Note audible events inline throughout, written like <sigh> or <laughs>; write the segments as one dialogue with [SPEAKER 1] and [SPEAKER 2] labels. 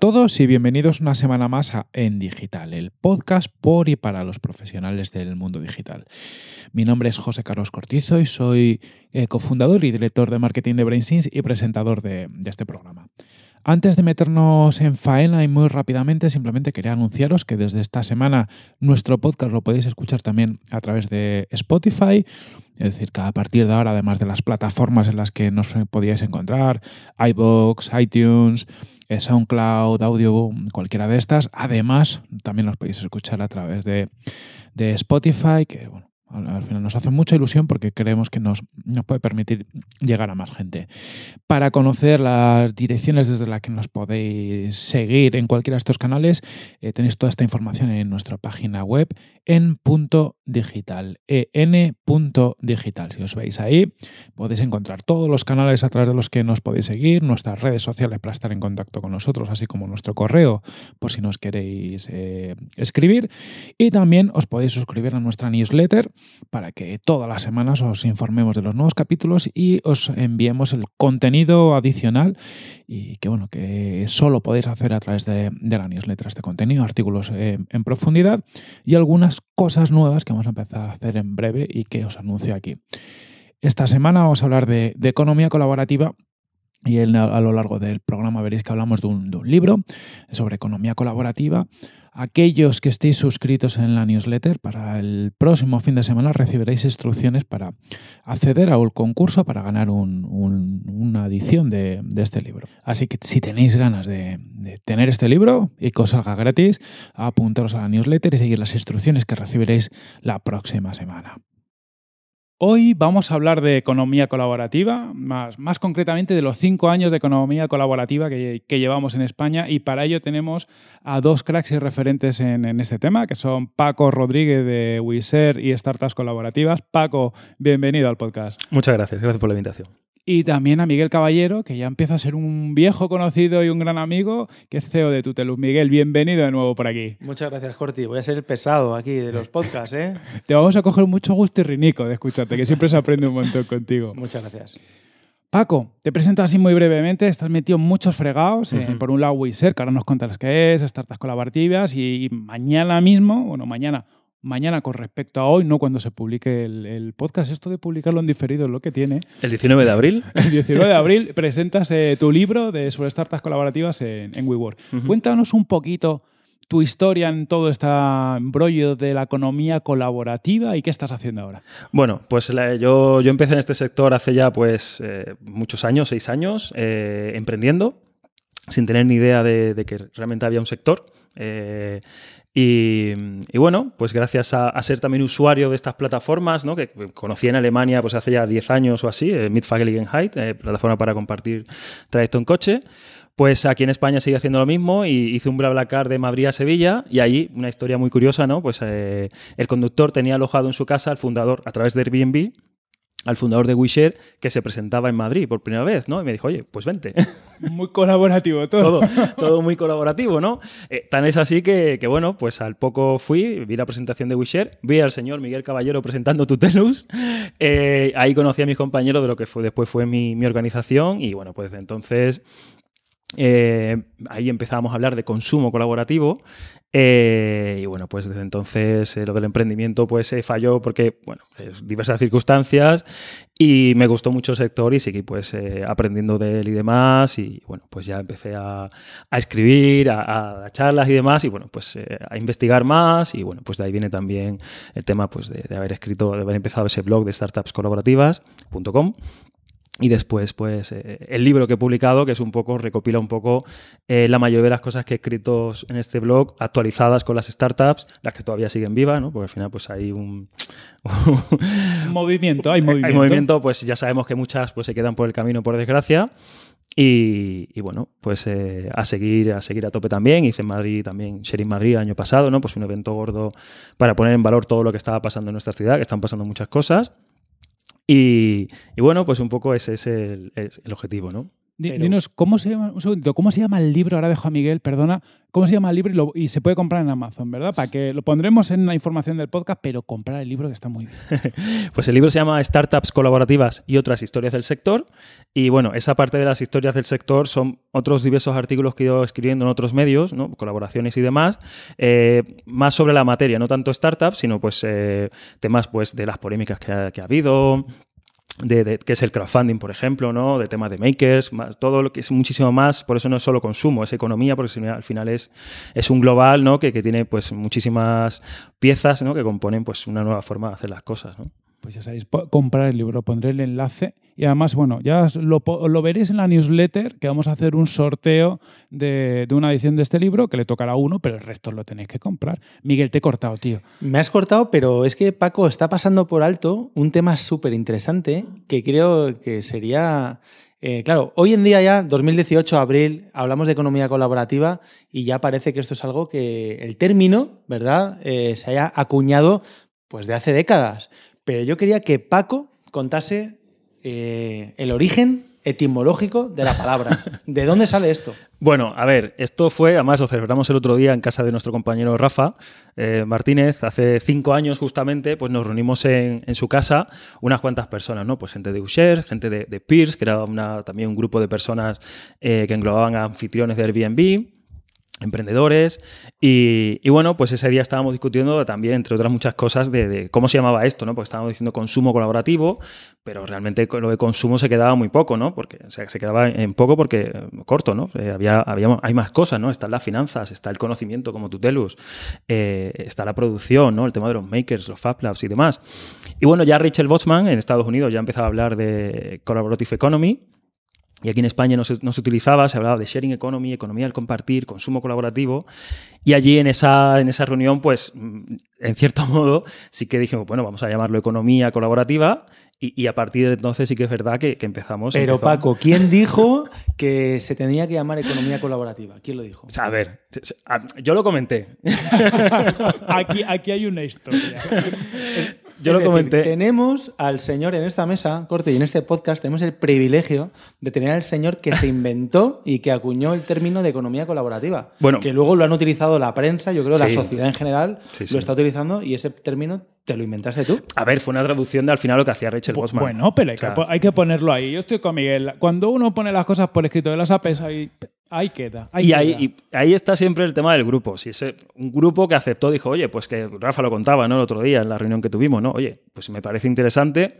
[SPEAKER 1] todos y bienvenidos una semana más a En Digital, el podcast por y para los profesionales del mundo digital. Mi nombre es José Carlos Cortizo y soy eh, cofundador y director de marketing de BrainSins y presentador de este programa. Antes de meternos en faena y muy rápidamente, simplemente quería anunciaros que desde esta semana nuestro podcast lo podéis escuchar también a través de Spotify, es decir, que a partir de ahora, además de las plataformas en las que nos podíais encontrar, iBox, iTunes, eh, SoundCloud, Audio, cualquiera de estas, además también los podéis escuchar a través de, de Spotify, que bueno, al final nos hace mucha ilusión porque creemos que nos, puede permitir llegar a más gente. Para conocer las direcciones desde las que nos podéis seguir en cualquiera de estos canales, eh, tenéis toda esta información en nuestra página web en.digital, punto e Si os veis ahí, podéis encontrar todos los canales a través de los que nos podéis seguir, nuestras redes sociales para estar en contacto con nosotros, así como nuestro correo por si nos queréis eh, escribir. Y también os podéis suscribir a nuestra newsletter para que todas las semanas os informemos de los nuevos capítulos y os enviemos el contenido adicional y que bueno, que solo podéis hacer a través de, las la newsletter este contenido, artículos en profundidad y algunas cosas nuevas que vamos a empezar a hacer en breve y que os anuncio aquí. Esta semana vamos a hablar de, de economía colaborativa y a lo largo del programa veréis que hablamos de un, libro sobre economía colaborativa. Aquellos que estéis suscritos en la newsletter, para el próximo fin de semana recibiréis instrucciones para acceder a un concurso para ganar una edición de, este libro. Así que si tenéis ganas de, tener este libro y que os salga gratis, apuntaros a la newsletter y seguir las instrucciones que recibiréis la próxima semana. Hoy vamos a hablar de economía colaborativa, más, más concretamente de los cinco años de economía colaborativa que, llevamos en España y para ello tenemos a dos cracks y referentes en, en este tema, que son Paco Rodríguez de Wiser y Startups Colaborativas. Paco, bienvenido al podcast. Muchas gracias, gracias por la invitación y también a Miguel Caballero, que ya empieza a ser un viejo conocido y un gran amigo, que es CEO de Tutelus. Miguel, bienvenido de nuevo por aquí. Muchas
[SPEAKER 2] gracias, Corti. Voy a ser el pesado aquí de los podcasts, ¿eh?
[SPEAKER 1] <laughs> Te vamos a coger mucho gusto y rinico de escucharte, que siempre se aprende un montón contigo. Muchas gracias. Paco, te presento así muy brevemente. Estás metido en muchos fregados. por un lado, Wiser, que ahora nos contarás qué es, Startas colaborativas, y mañana mismo, bueno, mañana, mañana con respecto a hoy, no cuando se publique el, podcast. Esto de publicarlo en diferido es lo que tiene.
[SPEAKER 3] El 19 de abril. <laughs> El
[SPEAKER 1] 19 de abril presentas eh, tu libro de, sobre startups colaborativas en, WeWork. Cuéntanos un poquito tu historia en todo este embrollo de la economía colaborativa y qué estás haciendo ahora?
[SPEAKER 3] Bueno, pues yo, empecé en este sector hace ya pues eh, muchos años, seis años, eh, emprendiendo, sin tener ni idea de, que realmente había un sector. Y, bueno, pues gracias a, ser también usuario de estas plataformas, ¿no? que conocí en Alemania pues hace ya 10 años o así, eh, eh, plataforma para compartir trayecto en coche, pues aquí en España sigue haciendo lo mismo y hice un BlaBlaCar de Madrid a Sevilla y allí una historia muy curiosa, ¿no? Pues eh, el conductor tenía alojado en su casa al fundador a través de Airbnb al fundador de WeShare que se presentaba en Madrid por primera vez, ¿no? Y me dijo, oye, pues vente. <laughs> Muy colaborativo todo. todo, <laughs> muy colaborativo, ¿no? Eh, tan es así que, bueno, pues al poco fui, vi la presentación de WeShare, vi al señor Miguel Caballero presentando Tutelus, <laughs> eh, ahí conocí a mis compañeros de lo que fue, después fue mi, mi organización y, bueno, pues desde entonces eh, ahí empezábamos a hablar de consumo colaborativo eh, y bueno, pues desde entonces eh, lo del emprendimiento pues se falló porque, bueno, diversas circunstancias y me gustó mucho el sector y seguí pues aprendiendo de él y demás y bueno, pues ya empecé a, escribir, a, a, charlas y demás y bueno, pues a investigar más y bueno, pues de ahí viene también el tema pues de, de haber escrito, de haber empezado ese blog de startupscolaborativas.com y después, pues, eh, el libro que he publicado, que es un poco, recopila un poco eh, la mayoría de las cosas que he escrito en este blog, actualizadas con las startups, las que todavía siguen vivas, ¿no? Porque al final, pues, hay un... <laughs> movimiento, hay <laughs> movimiento. Hay movimiento, pues ya sabemos que muchas pues, se quedan por el camino, por desgracia. Y, bueno, pues eh, a seguir, a seguir a tope también. Hice en Madrid también, Sharing Madrid el año pasado, ¿no? Pues un evento gordo para poner en valor todo lo que estaba pasando en nuestra ciudad, que están pasando muchas cosas. Y, bueno, pues un poco ese es es el objetivo, ¿no?
[SPEAKER 1] Dinos, ¿cómo se, llama, un segundito, ¿cómo se llama el libro? Ahora dejo a Miguel, perdona. ¿Cómo se llama el libro y, se puede comprar en Amazon, verdad? Para que lo pondremos en la información del podcast, pero comprar el libro que está muy bien. <laughs>
[SPEAKER 3] pues el libro se llama Startups colaborativas y otras historias del sector. Y bueno, esa parte de las historias del sector son otros diversos artículos que he ido escribiendo en otros medios, colaboraciones y demás, eh, más sobre la materia, no tanto startups, sino pues eh, temas pues, de las polémicas que ha habido, de, que es el crowdfunding, por ejemplo, ¿no? de temas de makers, más, todo lo que es muchísimo más, por eso no es solo consumo, es economía, porque al final es, es un global ¿no? que, que tiene pues muchísimas piezas ¿no? que componen pues una nueva forma de hacer las cosas. ¿no?
[SPEAKER 1] pues ya sabéis, comprar el libro, pondré el enlace. Y además, bueno, ya lo, veréis en la newsletter que vamos a hacer un sorteo de, una edición de este libro que le tocará a uno, pero el resto lo tenéis que comprar. Miguel, te he cortado, tío.
[SPEAKER 2] Me has cortado, pero es que Paco está pasando por alto un tema súper interesante que creo que sería eh, claro, hoy en día ya, 2018, abril, hablamos de economía colaborativa y ya parece que esto es algo que el término, ¿verdad?, eh, se haya acuñado pues de hace décadas. Pero yo quería que Paco contase eh, el origen etimológico de la palabra. <laughs> ¿De
[SPEAKER 3] dónde sale esto? Bueno, a ver, esto fue, además lo celebramos el otro día en casa de nuestro compañero Rafa eh, Martínez, hace cinco años justamente, pues nos reunimos en, su casa unas cuantas personas, ¿no? Pues gente de Usher, gente de, de Pierce, que era también un grupo de personas eh, que englobaban anfitriones de Airbnb, emprendedores. Y, bueno, pues ese día estábamos discutiendo también, entre otras muchas cosas, de, cómo se llamaba esto, ¿no? Porque estábamos diciendo consumo colaborativo, pero realmente lo de consumo se quedaba muy poco, ¿no? Porque, o sea, se quedaba en poco porque eh, corto, ¿no? Eh, había, hay más cosas, ¿no? Están las finanzas, está el conocimiento como Tutelus, eh, está la producción, ¿no? El tema de los makers, los Fab y demás. Y bueno, ya Rachel Botsman en Estados Unidos ya empezaba a hablar de Collaborative Economy, y aquí en España no se, no se, utilizaba, se hablaba de sharing economy, economía del compartir, consumo colaborativo, y allí en esa, en esa reunión, pues, mm, en cierto <laughs> modo, sí que dijimos, bueno, vamos a llamarlo economía colaborativa, y, y a partir de entonces sí que es verdad que, que empezamos... Pero Paco,
[SPEAKER 2] ¿quién dijo que se tenía que llamar economía colaborativa? ¿Quién lo dijo?
[SPEAKER 3] a ver, yo lo comenté. <laughs>
[SPEAKER 1] aquí, aquí hay una historia. <laughs> Yo lo comenté.
[SPEAKER 2] tenemos al señor en esta mesa, corte, y en este podcast, tenemos el privilegio de tener al señor que se inventó y que acuñó el término de economía colaborativa. Que luego lo han utilizado la prensa, yo creo la sociedad en general lo está utilizando y ese término ¿Te lo inventaste tú? A ver, fue una traducción de al final lo que hacía
[SPEAKER 3] Rachel Bosman. Bueno, pero
[SPEAKER 1] hay, que, ponerlo ahí. Yo estoy con Miguel. Cuando uno pone las cosas por escrito de las APEs, ahí, ahí queda. y,
[SPEAKER 3] Ahí, está siempre el tema del grupo. Si es un grupo que aceptó, dijo, oye, pues que Rafa lo contaba ¿no? el otro día en la reunión que tuvimos, ¿no? Oye, pues me parece interesante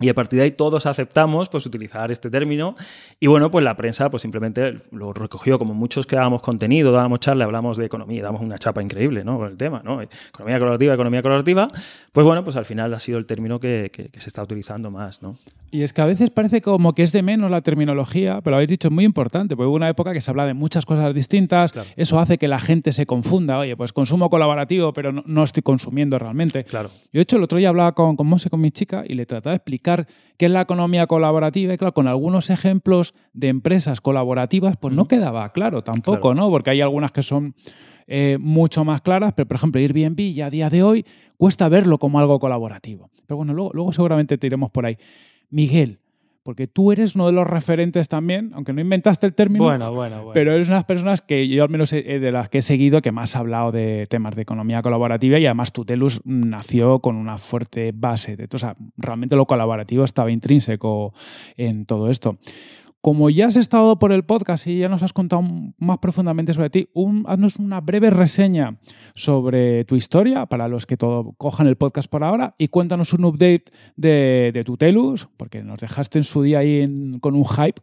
[SPEAKER 3] y a partir de ahí todos aceptamos pues, utilizar este término. Y bueno, pues la prensa pues, simplemente lo recogió, como muchos que dábamos contenido, dábamos charla, hablamos de economía, damos una chapa increíble ¿no? con el tema, ¿no? economía colaborativa, economía colaborativa. Pues bueno, pues al final ha sido el término que, que, se está utilizando más. ¿no?
[SPEAKER 1] Y es que a veces parece como que es de menos la terminología, pero lo habéis dicho, es muy importante, porque hubo una época que se habla de muchas cosas distintas, eso hace que la gente se confunda, oye, pues consumo colaborativo, pero no, estoy consumiendo realmente. Claro. Yo he hecho el otro día hablaba con, con con mi chica, y le trataba de explicar que qué es la economía colaborativa. Y claro, con algunos ejemplos de empresas colaborativas, pues no quedaba claro tampoco, ¿no? Porque hay algunas que son eh, mucho más claras, pero por ejemplo, Airbnb ya a día de hoy cuesta verlo como algo colaborativo. Pero bueno, luego, luego seguramente te iremos por ahí. Miguel, porque tú eres uno de los referentes también, aunque no inventaste el término, bueno, bueno, bueno. pero eres una de las personas que yo al menos eh, de las que he seguido que más ha hablado de temas de economía colaborativa y además Tutelus nació con una fuerte base. De, o sea, realmente lo colaborativo estaba intrínseco en todo esto. Como ya has estado por el podcast y ya nos has contado más profundamente sobre ti, haznos una breve reseña sobre tu historia para los que todo cojan el podcast por ahora y cuéntanos un update de, tu Telus, porque nos dejaste en su día ahí con un hype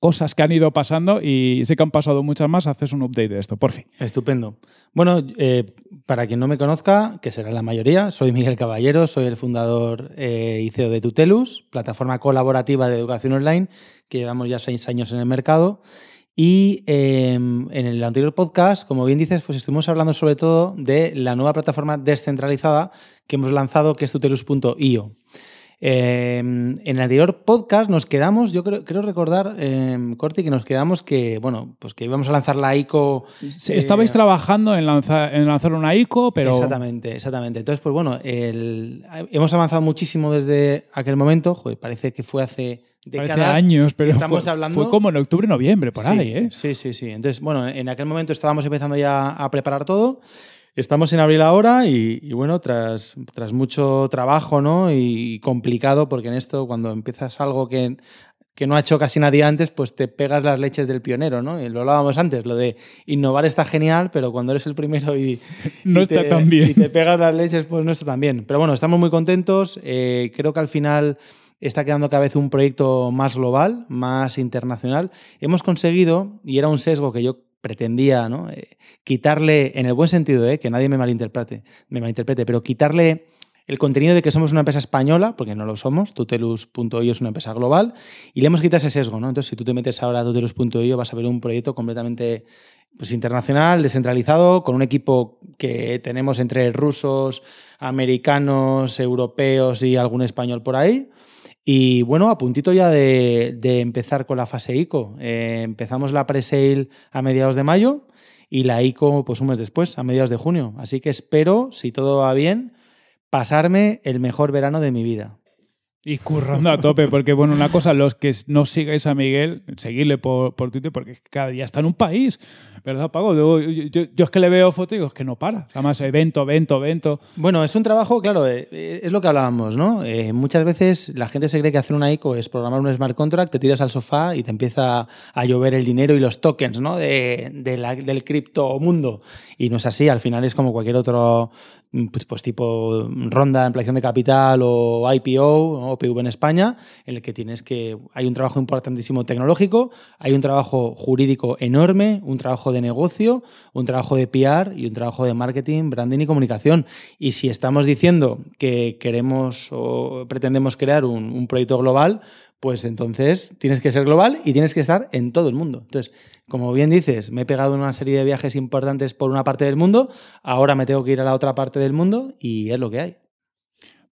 [SPEAKER 1] cosas que han ido pasando y sé que han pasado muchas más, haces un update de esto, por fin. Estupendo. Bueno, eh,
[SPEAKER 2] para quien no me conozca, que será la mayoría, soy Miguel Caballero, soy el fundador eh, y CEO de Tutelus, plataforma colaborativa de educación online que llevamos ya seis años en el mercado. Y em, en el anterior podcast, como bien dices, pues estuvimos hablando sobre todo de la nueva plataforma descentralizada que hemos lanzado, que es tutelus.io. Em, en el anterior podcast nos quedamos, yo creo, recordar, em, Corti, que nos quedamos que, bueno, pues que íbamos a lanzar la ICO. estabais eh,
[SPEAKER 1] trabajando en lanzar, en
[SPEAKER 2] lanzar una ICO, pero. Exactamente, exactamente. Entonces, pues bueno, hemos avanzado muchísimo desde aquel momento. Joder, parece que fue hace. Décadas, años, pero estamos fue, hablando... como en octubre, noviembre, por ahí, ¿eh? Sí, sí, sí. Entonces, bueno, en aquel momento estábamos empezando ya a preparar todo Estamos en abril ahora y, bueno, tras, mucho trabajo y complicado, porque en esto cuando empiezas algo que, que, no ha hecho casi nadie antes, pues te pegas las leches del pionero, ¿no? lo hablábamos antes, lo de innovar está genial, pero cuando eres el primero y,
[SPEAKER 1] <laughs> no te, te
[SPEAKER 2] pegas las leches, pues no está tan bien. Pero bueno, estamos muy contentos, eh, creo que al final está quedando cada vez un proyecto más global, más internacional. Hemos conseguido, y era un sesgo que yo pretendía ¿no? Eh, quitarle, en el buen sentido, eh, que nadie me malinterprete, me malinterprete, pero quitarle el contenido de que somos una empresa española, porque no lo somos, tutelus.io es una empresa global, y le hemos quitado ese sesgo, ¿no? Entonces, si tú te metes ahora a tutelus.io, vas a ver un proyecto completamente pues, internacional, descentralizado, con un equipo que tenemos entre rusos, americanos, europeos y algún español por ahí, y bueno, a puntito ya de, empezar con la fase ICO. Eh, empezamos la pre-sale a mediados de mayo y la ICO pues un mes después, a mediados de junio. Así que
[SPEAKER 1] espero, si todo va bien, pasarme el mejor verano de mi vida. Y currando a tope, porque bueno, una cosa, los que no sigáis a Miguel, seguirle por, Twitter, porque cada día está en un país, ¿verdad, Pago? Yo, es que le veo fotos y digo, es que no para. Además, evento, evento, evento. Bueno, es un trabajo, claro, eh, eh, es lo que hablábamos, ¿no? Eh, muchas veces
[SPEAKER 2] la gente se cree que hacer una ICO es programar un smart contract, te tiras al sofá y te empieza a llover el dinero y los tokens, ¿no? del cripto mundo. Y no es así, al final es como cualquier otro Mm, pues, pues tipo mm, ronda, de ampliación de capital o IPO o PV en España, en el que tienes que hay un trabajo importantísimo tecnológico, hay un trabajo jurídico enorme, un trabajo de negocio, un trabajo de PR y un trabajo de marketing, branding y comunicación. Y si estamos diciendo que queremos o pretendemos crear un, un proyecto global, pues entonces tienes que ser global y tienes que estar en todo el mundo. Entonces, como bien dices, me he pegado en una serie de viajes importantes por una parte del mundo, ahora me tengo que ir a la otra parte del mundo y es lo que hay.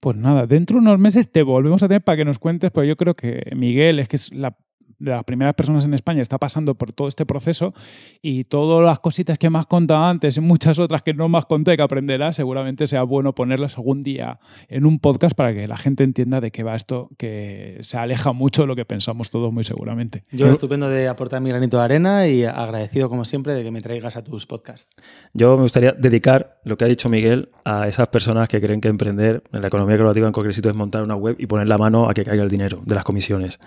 [SPEAKER 1] Pues nada, dentro de unos meses te volvemos a tener para que nos cuentes, pero yo creo que Miguel es que es la de las primeras personas en España está pasando por todo este proceso y todas las cositas que más has contado antes y muchas otras que no más conté que aprenderás, seguramente sea bueno ponerlas algún día en un podcast para que la gente entienda de qué va esto, que se aleja mucho de lo que pensamos todos muy seguramente. Yo
[SPEAKER 2] estupendo de aportar mi granito de arena y agradecido como siempre de que me traigas a tus podcasts.
[SPEAKER 1] Yo me gustaría dedicar lo que ha dicho
[SPEAKER 3] Miguel a esas personas que creen que emprender en la economía colaborativa en concreto es montar una web y poner la mano a que caiga el dinero de las comisiones.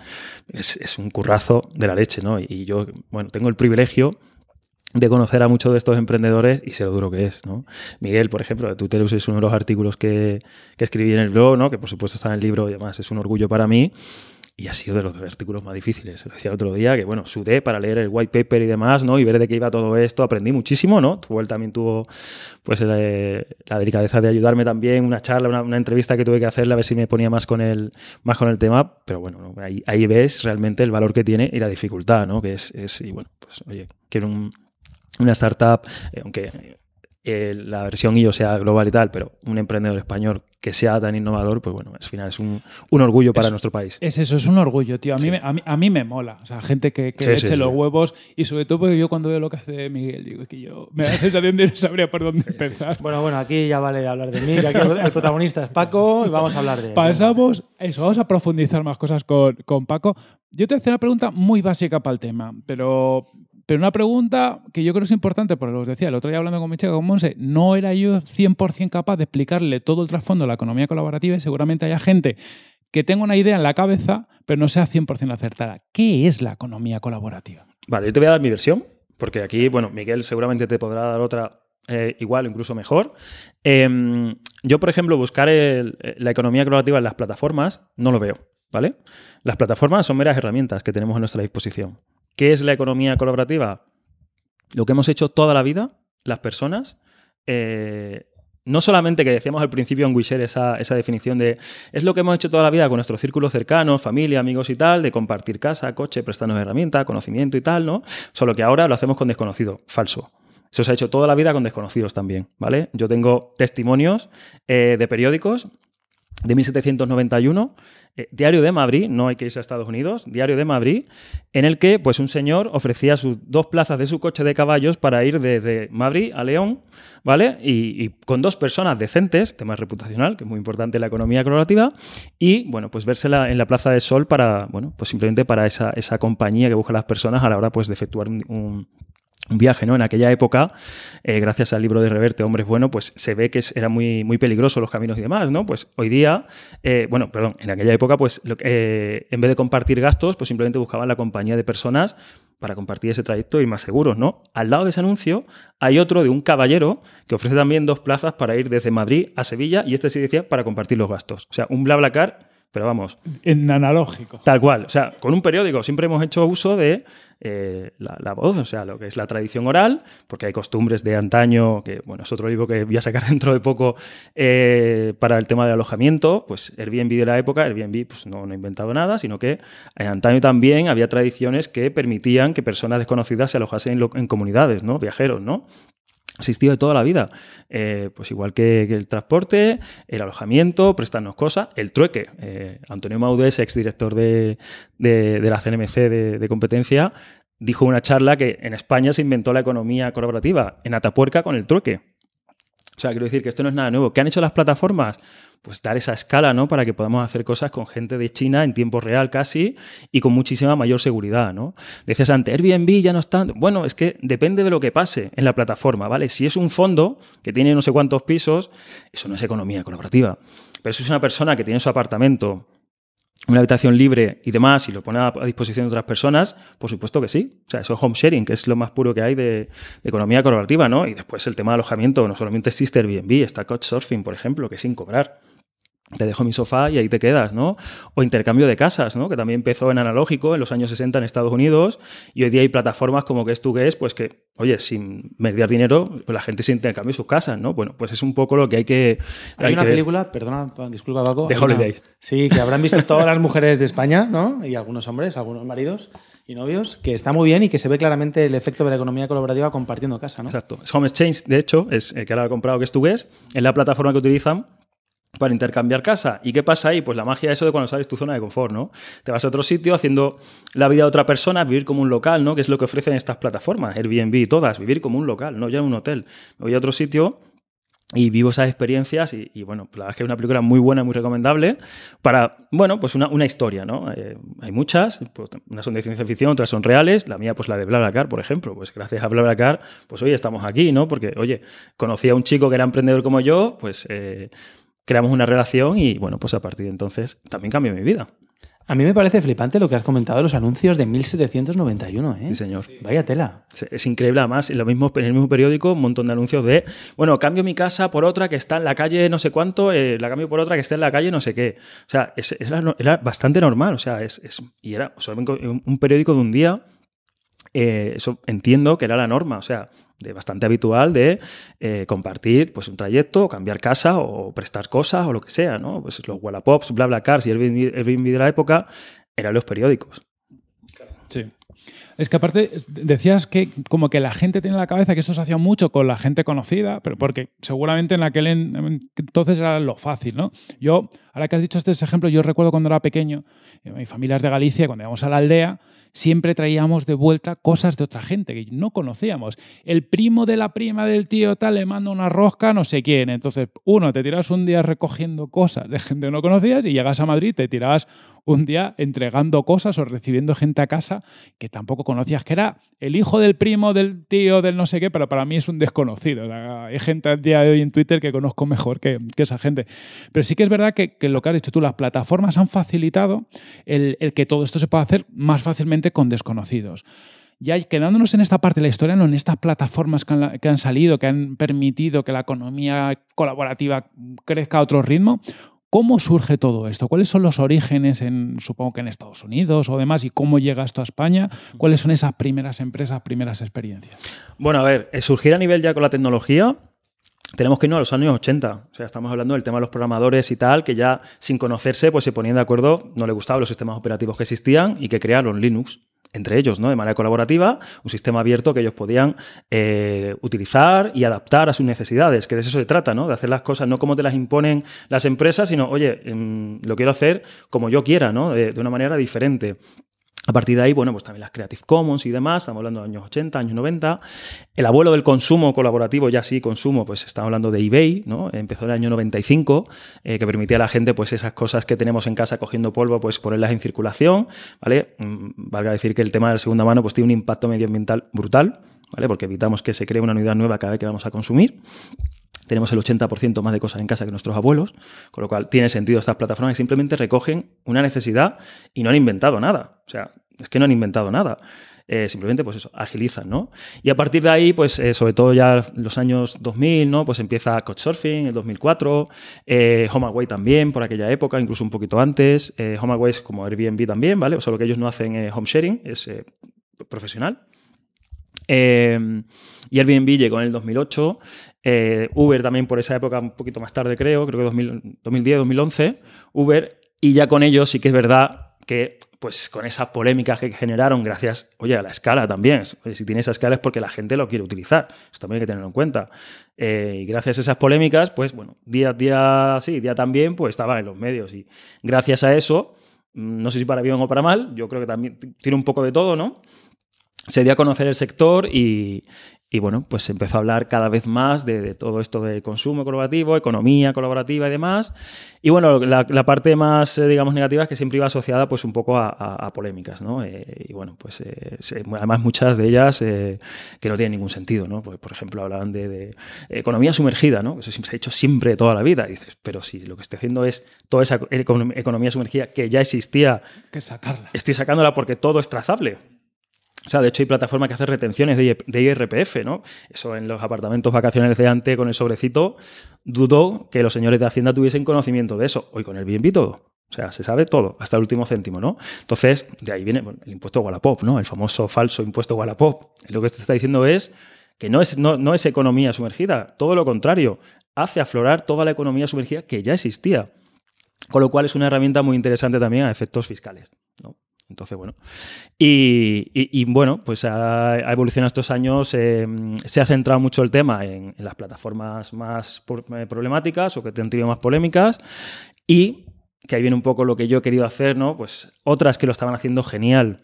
[SPEAKER 3] Es, un razo de la leche, ¿no? Y yo, bueno, tengo el privilegio de conocer a muchos de estos emprendedores y sé lo duro que es, ¿no? Miguel, por ejemplo, tú te es uno de los artículos que, que, escribí en el blog, ¿no? Que por supuesto está en el libro y además es un orgullo para mí. Y ha sido de los artículos más difíciles. Lo decía el otro día que, bueno, sudé para leer el white paper y demás, ¿no? Y ver de qué iba todo esto. Aprendí muchísimo, ¿no? Él también tuvo, pues, eh, la delicadeza de ayudarme también, una charla, una, entrevista que tuve que hacerla a ver si me ponía más con el, más con el tema. Pero bueno, ahí, ves realmente el valor que tiene y la dificultad, ¿no? Que es, es y bueno, pues, oye, quiero un, una startup, eh, aunque eh, la versión IO sea global y tal, pero un emprendedor español que sea tan innovador, pues bueno, al final es un, orgullo para nuestro país.
[SPEAKER 1] Es eso, es un orgullo, tío. A mí, me, a mí, me mola. O sea, gente que, que eche los huevos y sobre todo porque yo cuando veo lo que hace Miguel, digo que yo me da la sensación de no sabría por dónde empezar. Bueno, bueno, aquí ya vale hablar de mí, el protagonista es Paco y vamos a hablar de él. Pasamos, eso, vamos a profundizar más cosas con, con Paco. Yo te hacía una pregunta muy básica para el tema, pero pero una pregunta que yo creo es importante, porque os decía, el otro día hablando con mi con Monse, no era yo 100% capaz de explicarle todo el trasfondo de la economía colaborativa y seguramente haya gente que tenga una idea en la cabeza, pero no sea 100% acertada. ¿Qué es la economía colaborativa?
[SPEAKER 3] Vale, yo te voy a dar mi versión, porque aquí, bueno, Miguel seguramente te podrá dar otra eh, igual o incluso mejor. Em, yo, por ejemplo, buscar eh, la economía colaborativa en las plataformas no lo veo, ¿vale? Las plataformas son meras herramientas que tenemos a nuestra disposición. ¿Qué es la economía colaborativa? Lo que hemos hecho toda la vida, las personas, eh, no solamente que decíamos al principio en Wisher esa, esa, definición de es lo que hemos hecho toda la vida con nuestro círculo cercano, familia, amigos y tal, de compartir casa, coche, prestarnos herramientas, conocimiento y tal, ¿no? Solo que ahora lo hacemos con desconocido. Falso. Eso se ha hecho toda la vida con desconocidos también, ¿vale? Yo tengo testimonios eh, de periódicos de 1791, eh, Diario de Madrid, no hay que irse a Estados Unidos, Diario de Madrid, en el que pues, un señor ofrecía sus dos plazas de su coche de caballos para ir desde Madrid a León, ¿vale? Y, con dos personas decentes, tema reputacional, que es muy importante la economía colaborativa, y bueno, pues versela en la Plaza de Sol para, bueno, pues simplemente para esa, esa compañía que busca las personas a la hora pues, de efectuar un un viaje, ¿no? En aquella época, eh, gracias al libro de Reverte, Hombres Bueno, pues se ve que era muy, muy peligroso los caminos y demás, ¿no? Pues hoy día, eh, bueno, perdón, en aquella época, pues eh, en vez de compartir gastos, pues simplemente buscaban la compañía de personas para compartir ese trayecto y más seguros, ¿no? Al lado de ese anuncio hay otro de un caballero que ofrece también dos plazas para ir desde Madrid a Sevilla y este sí decía para compartir los gastos. O sea, un BlaBlaCar pero vamos.
[SPEAKER 1] En analógico.
[SPEAKER 3] Tal cual. O sea, con un periódico siempre hemos hecho uso de eh, la, voz, o sea, lo que es la tradición oral, porque hay costumbres de antaño, que bueno, es otro libro que voy a sacar <laughs> dentro de poco eh, para el tema del alojamiento. Pues Airbnb de la época, Airbnb pues, no, no ha inventado nada, sino que en eh, antaño también había tradiciones que permitían que personas desconocidas se alojasen en, en comunidades, ¿no? Viajeros, ¿no? existido de toda la vida. Eh, pues igual que, el transporte, el alojamiento, prestarnos cosas, el trueque. Eh, Antonio maudes ex director de, la CNMC de, de competencia, dijo en una charla que en España se inventó la economía colaborativa, en Atapuerca con el trueque. O sea, quiero decir que esto no es nada nuevo. ¿Qué han hecho las plataformas? Pues dar esa escala, ¿no? Para que podamos hacer cosas con gente de China en tiempo real casi y con muchísima mayor seguridad, ¿no? Decías antes, Airbnb ya no está. Bueno, es que depende de lo que pase en la plataforma, ¿vale? Si es un fondo que tiene no sé cuántos pisos, eso no es economía colaborativa. Pero si es una persona que tiene su apartamento una habitación libre y demás y lo pone a disposición de otras personas, por supuesto que sí. O sea, eso es home sharing, que es lo más puro que hay de, economía colaborativa, ¿no? Y después el tema de alojamiento, no solamente existe Airbnb, está Couchsurfing, por ejemplo, que es sin cobrar te dejo mi sofá y ahí te quedas, ¿no? O intercambio de casas, ¿no? Que también empezó en analógico en los años 60 en Estados Unidos y hoy día hay plataformas como que es tu pues que, oye, sin mediar dinero, pues la gente se intercambia sus casas, ¿no? Bueno, pues es un poco lo que hay que... Hay, una película,
[SPEAKER 2] perdona, disculpa Paco. De Holidays.
[SPEAKER 3] sí, que habrán visto <laughs> todas las
[SPEAKER 2] mujeres de España, ¿no? Y algunos hombres, algunos maridos y novios, que está muy bien y que se ve claramente
[SPEAKER 3] el efecto de la economía colaborativa compartiendo casa, ¿no? Exacto. Es Home Exchange, de hecho, es el que ahora ha comprado que es tu es la plataforma que utilizan para intercambiar casa. ¿Y qué pasa ahí? Pues la magia de eso de cuando sales tu zona de confort, ¿no? Te vas a otro sitio haciendo la vida de otra persona, vivir como un local, ¿no? Que es lo que ofrecen estas plataformas, Airbnb y todas, vivir como un local, no ya en un hotel. Me voy a otro sitio y vivo esas experiencias y, bueno, la verdad es que es una película muy buena, muy recomendable para, bueno, pues una, historia, ¿no? Eh, hay muchas, pues, unas son de ciencia ficción, otras son reales, la mía pues la de BlaBlaCar, por ejemplo, pues gracias a BlaBlaCar, pues hoy estamos aquí, ¿no? Porque, oye, conocí a un chico que era emprendedor como yo, pues eh, creamos una relación y bueno, pues a partir de entonces también cambió mi vida. A mí me parece flipante lo que has comentado de los anuncios de 1791, ¿eh? Sí, señor. Vaya tela. Es increíble, además, en, lo mismo, en el mismo periódico, un montón de anuncios de, bueno, cambio mi casa por otra que está en la calle no sé cuánto, eh, la cambio por otra que está en la calle no sé qué. O sea, era, bastante normal, o sea, es, es y era un, periódico de un día, eh, eso entiendo que era la norma, o sea, de bastante habitual de eh, compartir pues, un trayecto, cambiar casa o prestar cosas o lo que sea, ¿no? Pues los Wallapops, BlaBlaCars y el Airbnb de la
[SPEAKER 1] época eran los
[SPEAKER 3] periódicos. Sí.
[SPEAKER 1] Es que aparte decías que como que la gente tiene la cabeza que esto se hacía mucho con la gente conocida, pero porque seguramente en aquel entonces era lo fácil, ¿no? Yo, ahora que has dicho este ejemplo, yo recuerdo cuando era pequeño, eh, mi familia de Galicia, cuando íbamos a la aldea, siempre traíamos de vuelta cosas de otra gente que no conocíamos. El primo de la prima del tío tal le manda una rosca no sé quién. Entonces, uno, te tiras un día recogiendo cosas de gente que no conocías y llegas a Madrid, te tirabas un día entregando cosas o recibiendo gente a casa que tampoco conocías, que era el hijo del primo, del tío, del no sé qué, pero para mí es un desconocido. hay gente al día de hoy en Twitter que conozco mejor que, esa gente. Pero sí que es verdad que, lo que has dicho tú, las plataformas han facilitado el, que todo esto se pueda hacer más fácilmente con desconocidos ya quedándonos en esta parte de la historia, no en estas plataformas que han, que han, salido, que han permitido que la economía colaborativa crezca a otro ritmo, ¿Cómo surge todo esto? ¿Cuáles son los orígenes en, supongo que en Estados Unidos o demás, y cómo llega esto a España? ¿Cuáles son esas primeras empresas, primeras experiencias?
[SPEAKER 3] Bueno, a ver, eh, surgir a nivel ya con la tecnología, tenemos que irnos a los años 80. O sea, estamos hablando del tema de los programadores y tal, que ya sin conocerse, pues se ponían de acuerdo, no les gustaban los sistemas operativos que existían y que crearon Linux entre ellos, ¿no? De manera colaborativa, un sistema abierto que ellos podían eh, utilizar y adaptar a sus necesidades, que de eso se trata, ¿no? De hacer las cosas no como te las imponen las empresas, sino, oye, mm, lo quiero hacer como yo quiera, ¿no? de una manera diferente. A partir de ahí, bueno, pues también las Creative Commons y demás, estamos hablando de los años 80, años 90. El abuelo del consumo colaborativo, ya sí, consumo, pues estamos hablando de eBay, ¿no? Empezó en el año 95, eh, que permitía a la gente, pues esas cosas que tenemos en casa cogiendo polvo, pues ponerlas en circulación, ¿vale? Mm, valga decir que el tema de la segunda mano, pues tiene un impacto medioambiental brutal, ¿vale? Porque evitamos que se cree una unidad nueva cada vez que vamos a consumir tenemos el 80% más de cosas en casa que nuestros abuelos, con lo cual tiene sentido estas plataformas que simplemente recogen una necesidad y no han inventado nada. O sea, es que no han inventado nada. Eh, simplemente, pues eso, agilizan, ¿no? Y a partir de ahí, pues eh, sobre todo ya los años 2000, ¿no? Pues empieza Couchsurfing, el 2004, eh, HomeAway también, por aquella época, incluso un poquito antes. HomeAway es como Airbnb también, ¿vale? O sea, lo que ellos no hacen es home sharing, es profesional. y Airbnb llegó en el 2008 eh, Uber también por esa época, un poquito más tarde creo, creo que 2010, 2011, Uber, y ya con ellos sí que es verdad que pues con esas polémicas que generaron gracias, oye, a la escala también. si tiene esa escala es porque la gente lo quiere utilizar. Eso también hay que tenerlo en cuenta. Eh, y gracias a esas polémicas, pues bueno, día a día sí, día también, pues estaban en los medios. Y gracias a eso, mm, no sé si para bien o para mal, yo creo que también tiene un poco de todo, ¿no? se dio a conocer el sector y, bueno, pues empezó a hablar cada vez más de, todo esto del consumo colaborativo, economía colaborativa y demás. Y bueno, la, parte más, eh, digamos, negativa es que siempre iba asociada pues un poco a, polémicas, ¿no? Eh, y bueno, pues eh, además muchas de ellas que no tienen ningún sentido, ¿no? Pues, por ejemplo, hablaban de, economía sumergida, ¿no? Eso se ha hecho siempre toda la vida. dices, pero si lo que estoy haciendo es toda esa economía sumergida que ya existía... Que sacarla. Estoy sacándola porque todo es trazable. O sea, de hecho hay plataformas que hacen retenciones de, IRPF, e e ¿no? Eso en los apartamentos vacacionales de antes con el sobrecito, dudó que los señores de Hacienda tuviesen conocimiento de eso. Hoy con el BNB todo. O sea, se sabe todo, hasta el último céntimo, ¿no? Entonces, de ahí viene el impuesto Wallapop, ¿no? El famoso falso impuesto Wallapop. Lo que usted está diciendo es que no es economía sumergida, todo lo contrario, hace aflorar toda la economía sumergida que ya existía. Con lo cual es una herramienta muy interesante también a efectos fiscales. Entonces, bueno. Y, bueno, pues ha, evolucionado estos años. Eh, se ha centrado mucho el tema en, las plataformas más eh, problemáticas o que han tenido más polémicas. Y que ahí viene un poco lo que yo he querido hacer, ¿no? Pues otras que lo estaban haciendo genial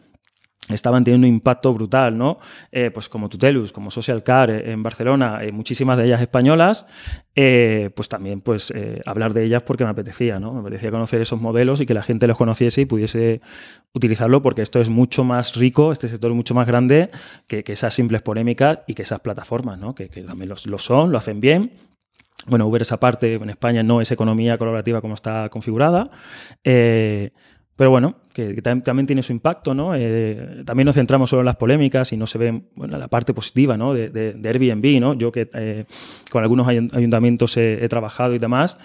[SPEAKER 3] estaban teniendo un impacto brutal, ¿no? Eh, pues como Tutelus, como Social Car eh, en Barcelona, eh, muchísimas de ellas españolas, pues también pues hablar de ellas porque me apetecía, ¿no? Me apetecía conocer esos modelos y que la gente los conociese y pudiese utilizarlo porque esto es mucho más rico, este sector es mucho más grande que, esas simples polémicas y que esas plataformas, ¿no? Que, también lo son, lo hacen bien, bueno, Uber esa parte en España no es economía colaborativa como está configurada, pero bueno, que, también tiene su impacto, ¿no? Eh, también nos centramos solo en las polémicas y no se ve la parte positiva, ¿no? De, de, Airbnb, ¿no? Yo que eh, con algunos ayuntamientos he, he, trabajado y demás,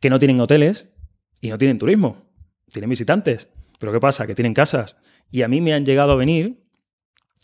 [SPEAKER 3] que no tienen hoteles y no tienen turismo, tienen visitantes. Pero ¿qué pasa? Que tienen casas. Y a mí me han llegado a venir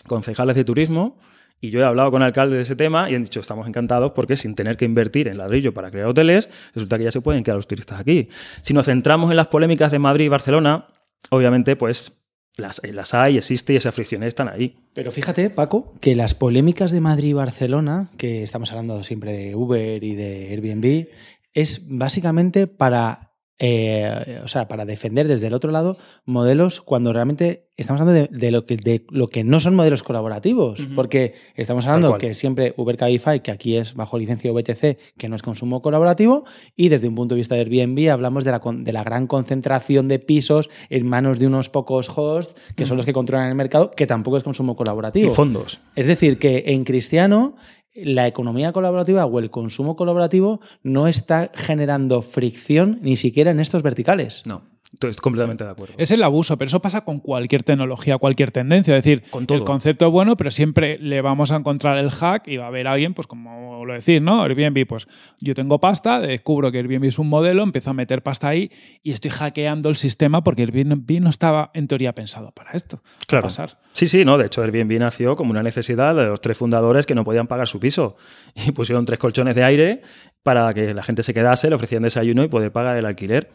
[SPEAKER 3] concejales de turismo y yo he hablado con alcalde de ese tema y han dicho, estamos encantados porque sin tener que invertir en ladrillo para crear hoteles, resulta que ya se pueden quedar los turistas aquí. Si nos centramos en las polémicas de Madrid y Barcelona, obviamente, pues las, eh, las hay, existe y esas fricciones están ahí. Pero fíjate, Paco, que
[SPEAKER 2] las polémicas de Madrid y Barcelona, que estamos hablando siempre de Uber y de Airbnb, es básicamente para eh, o sea, para defender desde el otro lado modelos cuando realmente estamos hablando de, lo, que, de lo que no son modelos colaborativos, porque estamos hablando que siempre Uber Cabify, que aquí es bajo licencia VTC, que no es consumo colaborativo, y desde un punto de vista de Airbnb hablamos de la, de la gran concentración de pisos en manos de unos pocos hosts, que son los que controlan el mercado, que tampoco es consumo colaborativo. Y fondos. Es decir, que en Cristiano la economía colaborativa o el consumo colaborativo no está generando fricción ni siquiera en estos verticales. No.
[SPEAKER 1] Entonces, completamente de acuerdo. Es el abuso, pero eso pasa con cualquier tecnología, cualquier tendencia. Es decir, el concepto es bueno, pero siempre le vamos a encontrar el hack y va a haber alguien, pues como lo decís, ¿no? Airbnb, pues yo tengo pasta, descubro que Airbnb es un modelo, empiezo a meter pasta ahí y estoy hackeando el sistema porque Airbnb no estaba en teoría pensado para esto.
[SPEAKER 3] Claro. Sí, sí, no. De hecho, Airbnb nació como una necesidad de los tres fundadores que no podían pagar su piso y pusieron tres colchones de aire para que la gente se quedase, le ofrecían desayuno y poder pagar el alquiler.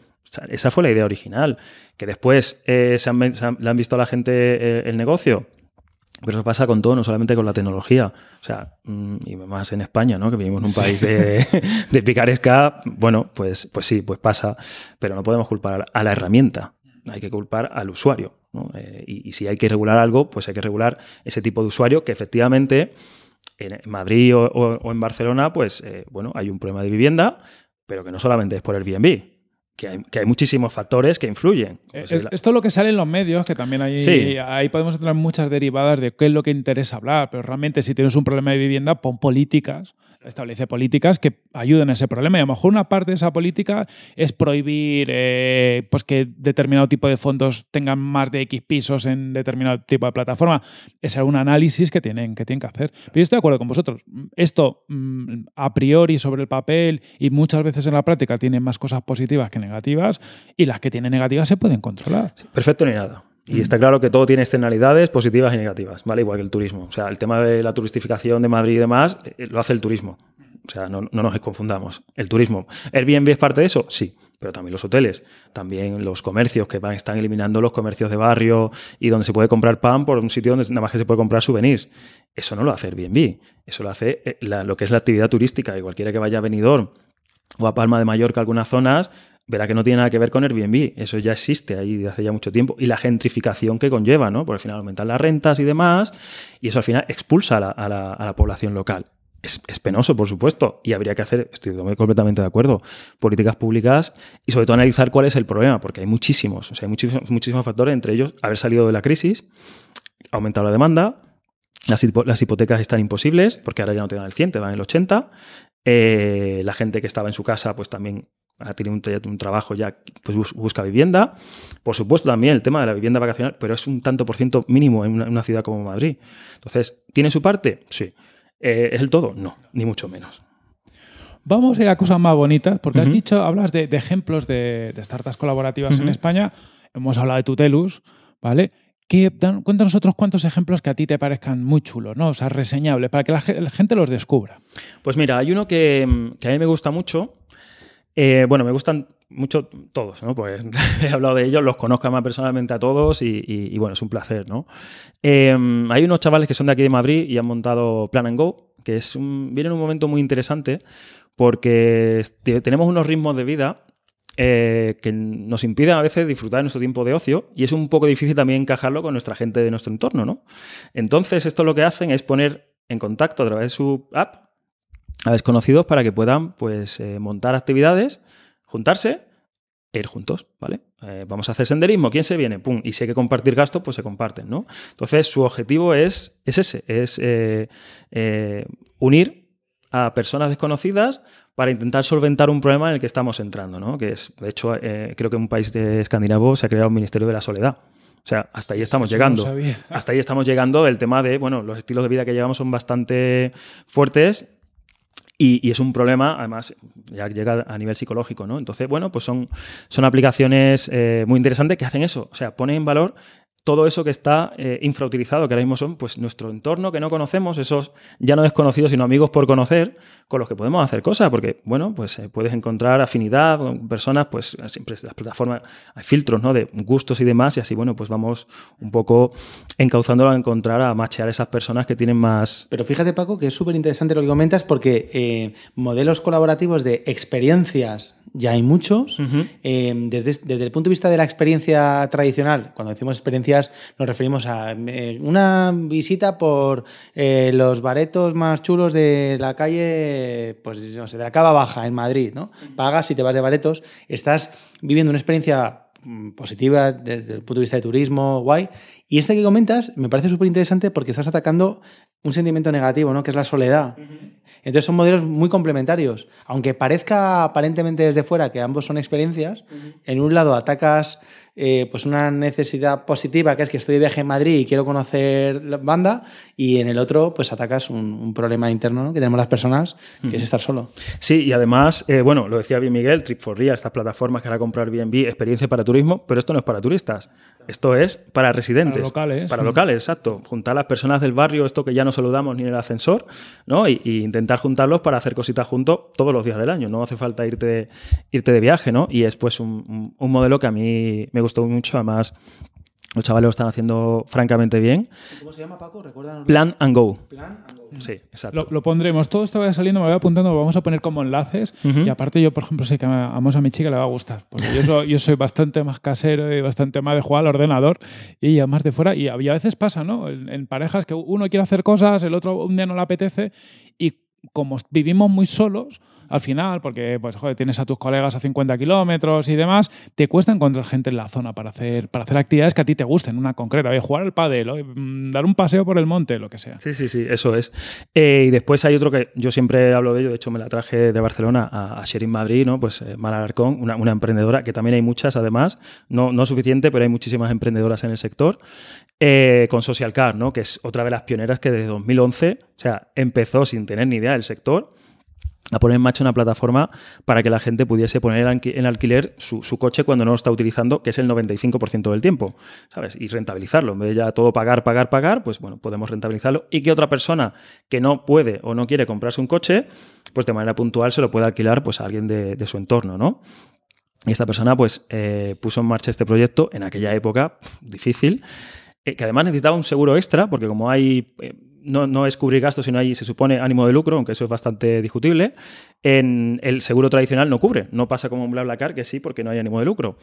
[SPEAKER 3] esa fue la idea original. Que después eh, se, le han visto a la gente eh, el negocio. Pero eso pasa con todo, no solamente con la tecnología. O sea, mm, y más en España, ¿no? Que vivimos en un país <laughs> de, picaresca. Bueno, pues, pues sí, pues pasa. Pero no podemos culpar a la herramienta. Hay que culpar al usuario. Eh, y, y, si hay que regular algo, pues hay que regular ese tipo de usuario que efectivamente en Madrid o, en Barcelona, pues eh, bueno, hay un problema de vivienda, pero que no solamente es por el Que que hay muchísimos factores que influyen. Eh, eh, esto
[SPEAKER 1] es lo que sale en los medios, que también hay, sí. ahí podemos entrar muchas derivadas de qué es lo que interesa hablar, pero realmente si tienes un problema de vivienda, pon políticas establece políticas que ayuden a ese problema. Y a lo mejor una parte de esa política es prohibir eh, pues que determinado tipo de fondos tengan más de X pisos en determinado tipo de plataforma. Es un análisis que tienen, que tienen que hacer. Pero yo estoy de acuerdo con vosotros. Esto, mm, a priori, sobre el papel y muchas veces en la práctica, tiene más cosas positivas que negativas y las que tienen negativas se pueden controlar. perfecto ni nada.
[SPEAKER 3] Y está mm. claro que todo tiene externalidades positivas y negativas, ¿vale? Igual que el turismo. O sea, el tema de la turistificación de Madrid y demás eh, lo hace el turismo. O sea, no, nos confundamos. El turismo. ¿Airbnb es parte de eso? Sí, pero también los hoteles, también los comercios que van, están eliminando los comercios de barrio y donde se puede comprar pan por un sitio donde nada más que se puede comprar souvenirs. Eso no lo hace Airbnb, eso lo hace eh, lo que es la actividad turística. Y cualquiera que vaya a Benidorm o a Palma de Mallorca algunas zonas, verá que no tiene nada que ver con Airbnb, eso ya existe ahí desde hace ya mucho tiempo, y la gentrificación que conlleva, ¿no? Por al final aumentan las rentas y demás, y eso al final expulsa a la, población local. Es, penoso, por supuesto, y habría que hacer, estoy completamente de acuerdo, políticas públicas y sobre todo analizar cuál es el problema, porque hay muchísimos, o sea, hay muchísimos, muchísimos factores, entre ellos haber salido de la crisis, aumentado la demanda, las, hipotecas están imposibles, porque ahora ya no te dan el 100, van dan el 80, eh, la gente que estaba en su casa, pues también ha tenido un, trabajo ya, pues busca vivienda. Por supuesto también el tema de la vivienda vacacional, pero es un tanto por ciento mínimo en una, ciudad como Madrid. Entonces, ¿tiene su parte? Sí. Eh, ¿Es el todo? No, ni mucho menos.
[SPEAKER 1] Vamos a ir a cosas más bonitas, porque has dicho, hablas de, ejemplos de, startups colaborativas en España. Hemos hablado de Tutelus, ¿vale? cuéntanos otros cuántos ejemplos que a ti te parezcan muy chulos, ¿no? O sea, reseñables, para que la, gente los descubra.
[SPEAKER 3] Pues mira, hay uno que a mí me gusta mucho, eh, bueno, me gustan mucho todos, ¿no? Pues <laughs> he hablado de ellos, los conozco más personalmente a todos y, bueno, es un placer, ¿no? Em, hay unos chavales que son de aquí de Madrid y han montado Plan and Go, que es viene en un momento muy interesante porque tenemos unos ritmos de vida eh, que nos impiden a veces disfrutar de nuestro tiempo de ocio y es un poco difícil también encajarlo con nuestra gente de nuestro entorno, ¿no? Entonces, esto lo que hacen es poner en contacto a través de su app a desconocidos para que puedan pues, eh, montar actividades, juntarse e ir juntos, ¿vale? Eh, vamos a hacer senderismo, ¿quién se viene? ¡Pum! Y si hay que compartir gastos, pues se comparten, ¿no? Entonces, su objetivo es, ese, es eh, unir a personas desconocidas para intentar solventar un problema en el que estamos entrando, ¿no? Que es, de hecho, creo que en un país de escandinavo se ha creado un Ministerio de la Soledad. O sea, hasta ahí estamos llegando. hasta ahí estamos llegando. El tema de, bueno, los estilos de vida que llevamos son bastante fuertes y, es un problema, además, ya llega a nivel psicológico, ¿no? Entonces, bueno, pues son, son aplicaciones eh, muy interesantes que hacen eso. O sea, ponen en valor todo eso que está eh, infrautilizado, que ahora mismo son pues, nuestro entorno que no conocemos, esos ya no desconocidos, sino amigos por conocer, con los que podemos hacer cosas, porque, bueno, pues eh, puedes encontrar afinidad con personas, pues siempre las plataformas, hay filtros, ¿no? De gustos y demás, y así, bueno, pues vamos un poco encauzándolo a encontrar, a machear esas personas que tienen más...
[SPEAKER 2] Pero fíjate, Paco, que es súper interesante lo que comentas, porque eh, modelos colaborativos de experiencias ya hay muchos. desde, desde el punto de vista de la experiencia tradicional, cuando decimos experiencia nos referimos a eh, una visita por eh, los baretos más chulos de la calle, pues no sé, de la Cava Baja en Madrid, ¿no? Pagas y te vas de baretos, estás viviendo una experiencia mm, positiva desde el punto de vista de turismo, guay. Y este que comentas me parece súper interesante porque estás atacando un sentimiento negativo, ¿no? Que es la soledad. Entonces son modelos muy complementarios. Aunque parezca aparentemente desde fuera que ambos son experiencias, en un lado atacas eh, pues una necesidad positiva, que es que estoy de viaje en Madrid y quiero conocer la banda, y en el otro pues atacas
[SPEAKER 3] un, problema interno que tenemos las personas, que es estar solo. Sí, y además, eh, bueno, lo decía bien Miguel, Trip for Real, estas plataformas que era comprar Airbnb, experiencia para turismo, pero esto no es para turistas, esto es para residentes. Para locales. Para locales, exacto. Juntar a las personas del barrio, esto que ya no saludamos ni en el ascensor, ¿no? y juntarlos para hacer cositas juntos todos los días del año. No hace falta irte, irte de viaje, ¿no? Y es pues un, un modelo que a mí me gustó mucho, además.
[SPEAKER 1] Los chavales lo están haciendo francamente bien.
[SPEAKER 3] ¿Cómo se llama, Paco? Plan
[SPEAKER 1] and Go. Sí, exacto. Lo, pondremos. Todo esto vaya saliendo, me voy apuntando, lo vamos a poner como enlaces. Y aparte, yo, por ejemplo, sé que a a mi chica le va a gustar. Porque yo, soy bastante más casero y bastante más de jugar al ordenador y además más de fuera. Y a, veces pasa, ¿no? En, en, parejas que uno quiere hacer cosas, el otro un día no le apetece. Y como vivimos muy solos, al final, porque pues, tienes a tus colegas a 50 kilómetros y demás, te cuesta encontrar gente en la zona para hacer, para hacer actividades que a ti te gusten, una concreta, jugar al pádel, mm, dar un paseo por el monte, lo que sea.
[SPEAKER 3] Sí, sí, sí, eso es. Eh, y después hay otro que yo siempre hablo de ello, de hecho me la traje de Barcelona a, a Sherin Madrid, ¿no? pues eh, Alarcón, una, emprendedora, que también hay muchas además, no, no suficiente, pero hay muchísimas emprendedoras en el sector, eh, con Social Car, ¿no? que es otra de las pioneras que desde 2011, o sea, empezó sin tener ni idea del sector a poner en marcha una plataforma para que la gente pudiese poner en alquiler su, coche cuando no lo está utilizando, que es el 95% del tiempo, ¿sabes? Y rentabilizarlo. En vez de ya todo pagar, pagar, pagar, pues bueno, podemos rentabilizarlo y que otra persona que no puede o no quiere comprarse un coche, pues de manera puntual se lo pueda alquilar pues, a alguien de, su entorno, ¿no? Y esta persona pues eh, puso en marcha este proyecto en aquella época difícil, eh, que además necesitaba un seguro extra, porque como hay... Eh, no, es cubrir gastos, sino ahí se supone ánimo de lucro, aunque eso es bastante discutible, en el seguro tradicional no cubre. No pasa como un BlaBlaCar, que sí, porque no hay ánimo de lucro.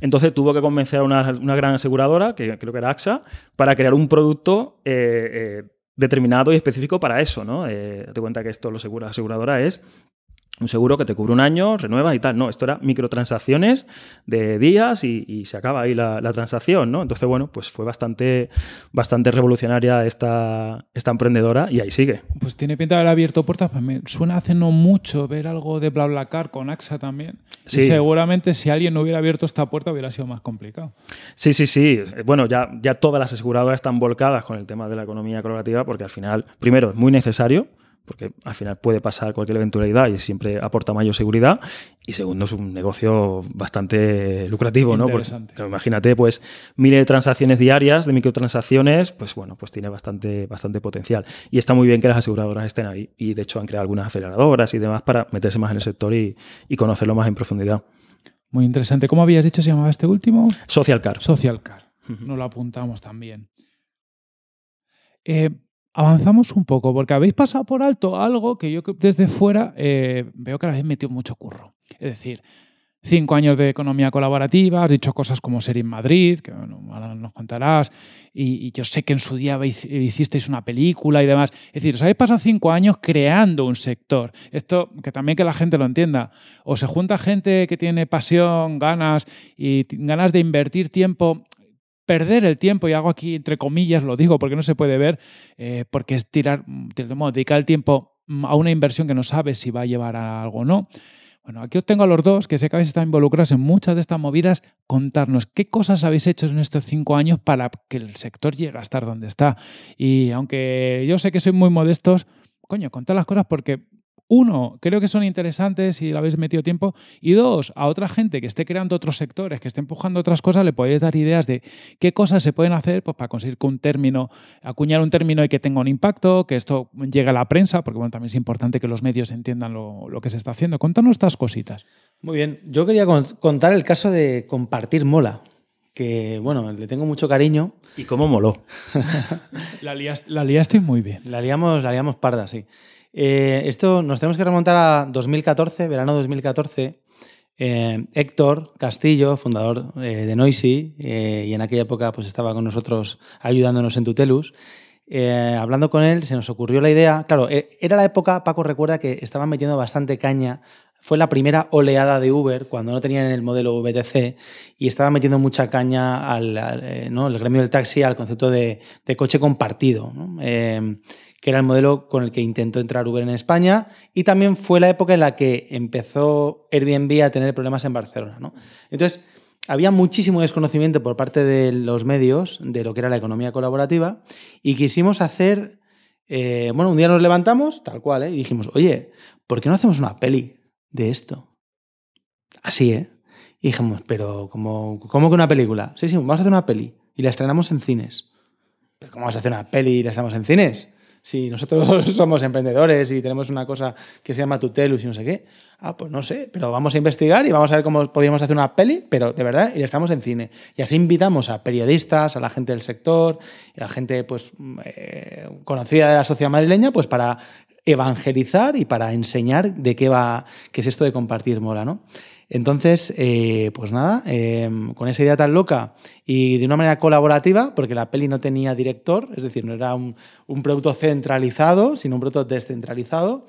[SPEAKER 3] Entonces tuvo que convencer a una, gran aseguradora, que creo que era AXA, para crear un producto eh, eh, determinado y específico para eso. ¿no? Eh, te cuenta que esto, lo aseguradora aseguradora es un seguro que te cubre un año, renueva y tal. No, esto era microtransacciones de días y, se acaba ahí la, transacción, ¿no? Entonces, bueno, pues fue bastante, bastante revolucionaria esta, esta emprendedora y ahí
[SPEAKER 1] sigue. Pues tiene pinta de haber abierto puertas. Pues me suena hace no mucho ver algo de BlaBlaCar con AXA también. Sí. seguramente si alguien no hubiera abierto esta puerta hubiera sido más complicado.
[SPEAKER 3] Sí, sí, sí. Eh, bueno, ya todas las aseguradoras están volcadas con el tema de la economía colaborativa porque al final, primero, es muy necesario porque al final puede pasar cualquier eventualidad y siempre aporta mayor seguridad. Y segundo, es un negocio bastante lucrativo, ¿no? Porque, imagínate, pues miles de transacciones diarias, de microtransacciones, pues bueno, pues tiene bastante, bastante potencial. Y está muy bien que las aseguradoras estén ahí. Y de hecho han creado algunas aceleradoras y demás para meterse más en el sector y, conocerlo
[SPEAKER 1] más en profundidad. Muy interesante. ¿Cómo habías dicho se llamaba este último? Social Car. Social Car. no lo apuntamos también. Eh, avanzamos un poco, porque habéis pasado por alto algo que yo desde fuera eh, veo que habéis metido mucho curro. Es decir, cinco años de economía colaborativa, has dicho cosas como Ser en Madrid, que ahora nos contarás, y, yo sé que en su día eh, hicisteis una película y demás. Es decir, os habéis pasado cinco años creando un sector. Esto, que también que la gente lo entienda. O se junta gente que tiene pasión, ganas y ganas de invertir tiempo perder el tiempo, y hago aquí entre comillas, lo digo porque no se puede ver, eh, porque es tirar, dedicar el tiempo mm, a una inversión que no sabes si va a llevar a algo o no. Bueno, aquí os tengo a los dos que sé que habéis estado involucrados en muchas de estas movidas. Contarnos qué cosas habéis hecho en estos cinco años para que el sector llegue a estar donde está. Y aunque yo sé que sois muy modestos, coño, contad las cosas porque uno, creo que son interesantes y le habéis metido tiempo. Y dos, a otra gente que esté creando otros sectores, que esté empujando otras cosas, le podéis dar ideas de qué cosas se pueden hacer pues, para conseguir que un término, acuñar un término y que tenga un impacto, que esto llegue a la prensa, porque bueno, también es importante que los medios entiendan lo, que se está haciendo. Contanos estas cositas. Muy bien, yo quería contar el caso de compartir mola que bueno, le tengo
[SPEAKER 2] mucho cariño. ¿Y cómo moló? <laughs> la, liaste, muy bien. La liamos, la liamos parda, sí. Eh, esto nos tenemos que remontar a 2014, verano 2014. Eh, Héctor Castillo, fundador eh, de Noisy, y en aquella época pues, estaba con nosotros ayudándonos en Tutelus. hablando con él, se nos ocurrió la idea. Claro, era la época, Paco recuerda que estaban metiendo bastante caña fue la primera oleada de Uber cuando no tenían el modelo VTC y estaban metiendo mucha caña al, el gremio del taxi al concepto de, coche compartido. ¿no? que era el modelo con el que intentó entrar Uber en España, y también fue la época en la que empezó Airbnb a tener problemas en Barcelona. ¿no? Entonces, había muchísimo desconocimiento por parte de los medios de lo que era la economía colaborativa, y quisimos hacer, eh, bueno, un día nos levantamos, tal cual, ¿eh? y dijimos, oye, ¿por qué no hacemos una peli de esto? Así, ¿eh? Y dijimos, pero ¿cómo, ¿cómo que una película? Sí, sí, vamos a hacer una peli y la estrenamos en cines. ¿Pero cómo vas a hacer una peli y la estrenamos en cines? si nosotros <laughs> somos emprendedores y tenemos una cosa que se llama Tutelus y no sé qué, ah, pues no sé, pero vamos a investigar y vamos a ver cómo podríamos hacer una peli, pero de verdad, y estamos en cine. Y así invitamos a periodistas, a la gente del sector, a la gente pues eh, conocida de la sociedad madrileña, pues para evangelizar y para enseñar de qué va, qué es esto de compartir mola, ¿no? Entonces, eh, pues nada, eh, con esa idea tan loca y de una manera colaborativa, porque la peli no tenía director, es decir, no era un, producto centralizado, sino un producto descentralizado.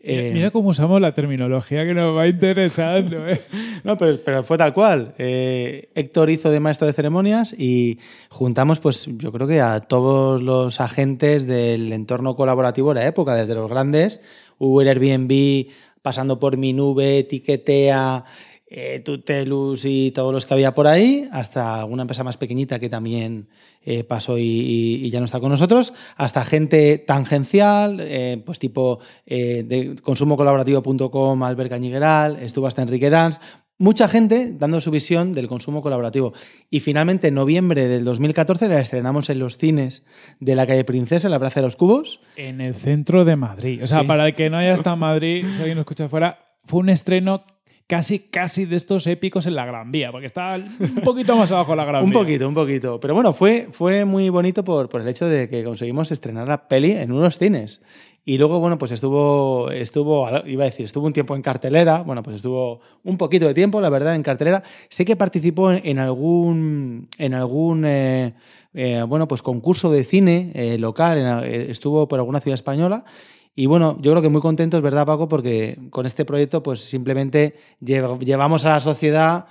[SPEAKER 2] Eh, mira
[SPEAKER 1] cómo usamos la terminología que nos va interesando.
[SPEAKER 2] <laughs> no, pues, pero, fue tal cual. Héctor hizo de maestro de ceremonias y juntamos, pues yo creo que a todos los agentes del entorno colaborativo de la época, desde los grandes, Uber, Airbnb, pasando por mi nube, etiquetea, eh, Tutelus y todos los que había por ahí, hasta una empresa más pequeñita que también eh, pasó y, ya no está con nosotros, hasta gente tangencial, eh, pues tipo de consumoColaborativo.com, Albert Cañigueral, estuvo hasta Enrique Dans, mucha gente dando su visión del consumo colaborativo. Y finalmente, en noviembre del 2014, la estrenamos en los cines de la calle Princesa, en la Plaza de los Cubos.
[SPEAKER 1] En el centro de Madrid. O sea, para el que no haya estado en Madrid, si alguien lo escucha afuera, fue un estreno casi, casi de estos épicos en la Gran Vía, porque está un poquito más abajo la Gran Vía. un poquito, un poquito.
[SPEAKER 2] Pero bueno, fue, fue muy bonito por, por el hecho de que conseguimos estrenar la peli en unos cines. Y luego, bueno, pues estuvo, estuvo, iba a decir, estuvo un tiempo en cartelera, bueno, pues estuvo un poquito de tiempo, la verdad, en cartelera. Sé que participó en, algún, en algún eh, eh, bueno, pues concurso de cine eh, local, en, estuvo por alguna ciudad española y bueno, yo creo que muy contento, es ¿verdad, Paco? Porque con este proyecto, pues simplemente llevamos a la sociedad,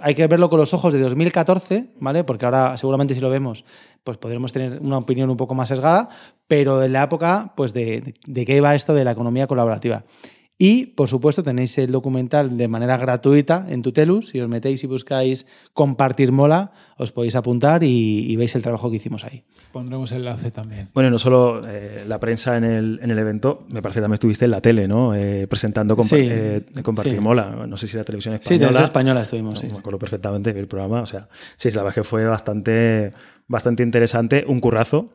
[SPEAKER 2] hay que verlo con los ojos de 2014, ¿vale? Porque ahora seguramente si lo vemos, pues podremos tener una opinión un poco más sesgada, pero en la época, pues de, de qué iba esto de la economía colaborativa. Y, por supuesto, tenéis el documental de manera gratuita en Tutelus. Si os metéis y buscáis compartir mola, os podéis apuntar
[SPEAKER 3] y, veis el trabajo que hicimos ahí.
[SPEAKER 1] Pondremos enlace también.
[SPEAKER 3] Bueno, no solo eh, la prensa en el, evento, me parece que también estuviste en la tele, ¿no? Eh, presentando eh, Compartir
[SPEAKER 1] Mola. No sé
[SPEAKER 3] si la televisión española. Sí, televisión española estuvimos. Me acuerdo perfectamente el programa. O sea, sí, la verdad es que fue bastante, bastante interesante. Un currazo.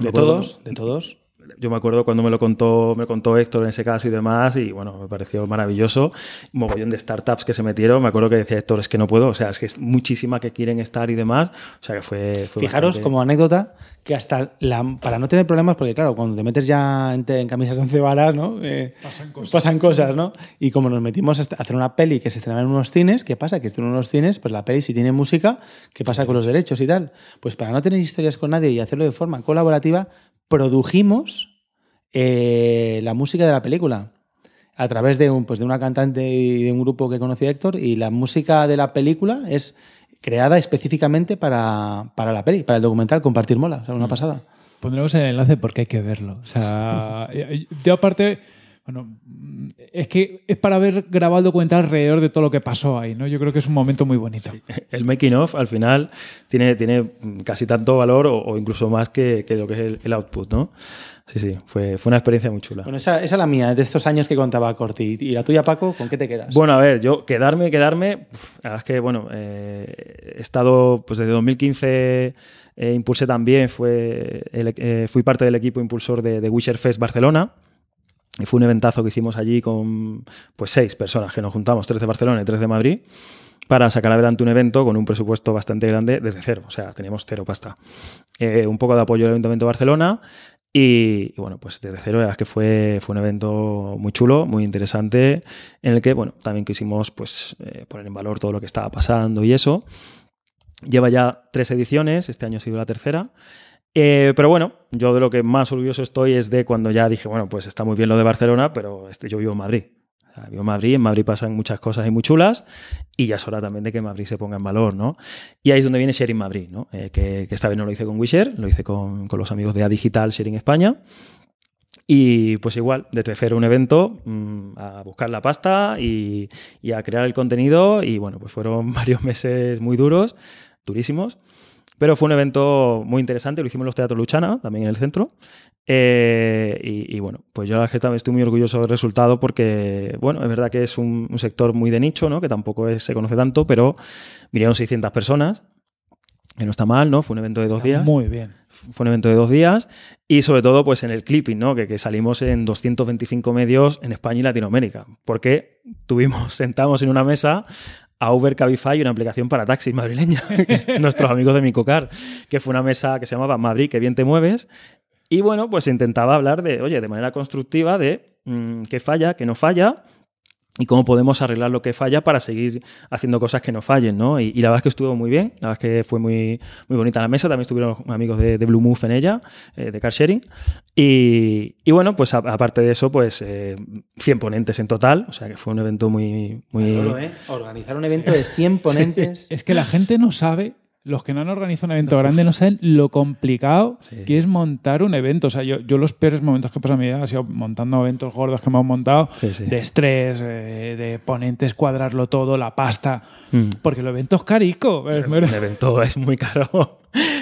[SPEAKER 3] De todos, de todos yo me acuerdo cuando me lo contó, me contó Héctor en ese caso y demás, y bueno, me pareció maravilloso. Un mogollón de startups que se metieron. Me acuerdo que decía Héctor, es que no puedo, o sea, es que es muchísima que quieren estar y demás. O sea, que fue. Fijaros como
[SPEAKER 2] anécdota que hasta la, para no tener problemas, porque claro, cuando te metes ya en, camisas de once varas, ¿no? Eh, pasan, cosas. ¿no? Y como nos metimos a hacer una peli que se estrenaba en unos cines, ¿qué pasa? Que estrenó en unos cines, pues la peli si tiene música, ¿qué pasa con los derechos y tal? Pues para no tener historias con nadie y hacerlo de forma colaborativa, produjimos eh, la música de la película a través de, un, pues de una cantante y de un grupo que conocía Héctor y la música de la película es creada específicamente para, la peli, para el documental Compartir Mola, o una mm. pasada.
[SPEAKER 1] Pondremos el enlace porque hay que verlo. O sea, <laughs> yo aparte... Bueno, mm, es que es para haber grabado cuenta alrededor de todo lo que pasó ahí, ¿no? Yo creo que es un momento muy bonito.
[SPEAKER 3] El making of, al final, tiene, tiene casi tanto valor o, incluso más que, lo que es el, output, ¿no? Sí, sí, fue, fue, una experiencia muy chula. Bueno, esa,
[SPEAKER 2] es la mía, de estos años que contaba Corti.
[SPEAKER 3] ¿Y la tuya, Paco? ¿Con qué te quedas? Bueno, a ver, yo quedarme, quedarme, es que, bueno, eh, he estado pues desde 2015... Impulse eh, impulsé también, fue, eh, fui parte del equipo impulsor de, de Wisher Fest Barcelona, y fue un eventazo que hicimos allí con pues seis personas que nos juntamos, tres de Barcelona y tres de Madrid, para sacar adelante un evento con un presupuesto bastante grande desde cero. O sea, teníamos cero pasta. Eh, un poco de apoyo del Ayuntamiento de Barcelona. Y, bueno, pues desde cero, la es que fue, fue un evento muy chulo, muy interesante, en el que, bueno, también quisimos pues, eh, poner en valor todo lo que estaba pasando y eso. Lleva ya tres ediciones, este año ha sido la tercera. Eh, pero bueno, yo de lo que más orgulloso estoy es de cuando ya dije, bueno, pues está muy bien lo de Barcelona, pero este, yo vivo en Madrid. vivo en Madrid, en Madrid pasan muchas cosas y muy chulas, y ya es hora también de que Madrid se ponga en valor, ¿no? Y ahí es donde viene Sharing Madrid, ¿no? Eh, que, esta vez no lo hice con WeShare, lo hice con, los amigos de A Digital Sharing España. Y pues igual, de hacer un evento mm, a buscar la pasta y, a crear el contenido. Y bueno, pues fueron <laughs> varios meses muy duros, durísimos. Pero fue un evento muy interesante, lo hicimos en los Teatros Luchana, también en el centro. Eh, y, bueno, pues yo la verdad que estoy muy orgulloso del resultado porque, bueno, es verdad que es un, sector muy de nicho, ¿no? que tampoco se conoce tanto, pero vinieron 600 personas, que no está mal, ¿no? Fue un evento de dos días. Muy bien. Fue un evento de dos días y sobre todo pues en el clipping, ¿no? Que, que, salimos en 225 medios en España y Latinoamérica, porque tuvimos, <laughs> sentamos en una mesa a Uber Cabify, una aplicación para taxis madrileña, <laughs> nuestros amigos de Micocar, que fue una mesa que se llamaba Madrid, que bien te mueves. Y bueno, pues intentaba hablar de, oye, de manera constructiva de mm, qué falla, qué no falla, y cómo podemos arreglar lo que falla para seguir haciendo cosas que no fallen, ¿no? Y, la verdad es que estuvo muy bien, la verdad es que fue muy, muy bonita la mesa, también estuvieron amigos de, Blue Move en ella, eh, de car sharing, y, bueno, pues aparte de eso, pues 100 eh, ponentes en total, o sea que fue un evento muy... muy... ¿eh?
[SPEAKER 1] Organizar un evento de 100 <laughs> ponentes... Es que la gente no sabe los que no han organizado un evento grande no saben lo complicado que es montar un evento. O sea, yo, los peores momentos que he pasado en mi vida han sido montando eventos gordos que me han montado, de estrés, eh, de ponentes, cuadrarlo todo, la pasta, mm. porque el evento es carico. un evento es muy caro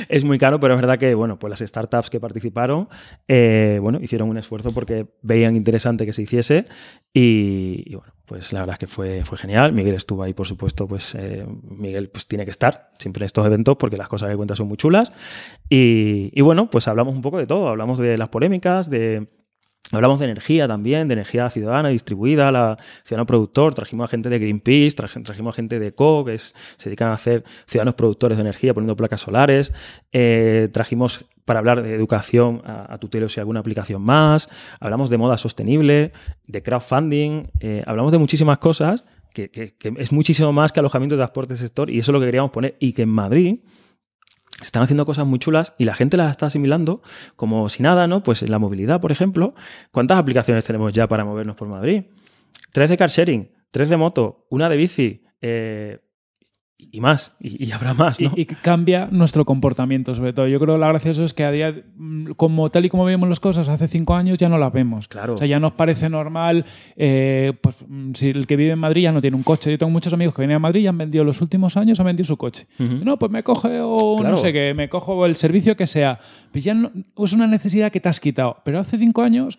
[SPEAKER 3] es muy caro, pero es verdad que, bueno, pues las startups que participaron, eh, bueno, hicieron un esfuerzo porque veían interesante que se hiciese y, bueno, pues la verdad es que fue, fue genial. Miguel estuvo ahí, por supuesto, pues eh, Miguel pues tiene que estar siempre en estos eventos porque las cosas que cuenta son muy chulas. Y, y bueno, pues hablamos un poco de todo, hablamos de las polémicas, de Hablamos de energía también, de energía ciudadana, distribuida, la ciudadano productor, trajimos a gente de Greenpeace, trajimos a gente de Co que se dedican a hacer ciudadanos productores de energía poniendo placas solares, eh, trajimos para hablar de educación a, tutelos y alguna aplicación más, hablamos de moda sostenible, de crowdfunding, eh, hablamos de muchísimas cosas que, es muchísimo más que alojamiento, de transporte, sector, y eso es lo que queríamos poner, y que en Madrid están haciendo cosas muy chulas y la gente las está asimilando como si nada, ¿no? Pues en la movilidad, por ejemplo, ¿cuántas aplicaciones tenemos ya para movernos por Madrid? Tres de car sharing, tres de moto,
[SPEAKER 1] una de bici, eh, y más, y, habrá más, ¿no? Y, cambia nuestro comportamiento, sobre todo. Yo creo que la gracia es que a día, mm, como tal y como vivimos las cosas hace cinco años, ya no las vemos. Claro. O sea, ya nos parece normal, eh, pues mm, si el que vive en Madrid ya no tiene un coche. Yo tengo muchos amigos que vienen a Madrid y han vendido los últimos años, han vendido su coche. No, pues me coge o no sé qué, me cojo el servicio que sea. Pues ya es una necesidad que te has quitado. Pero hace cinco años,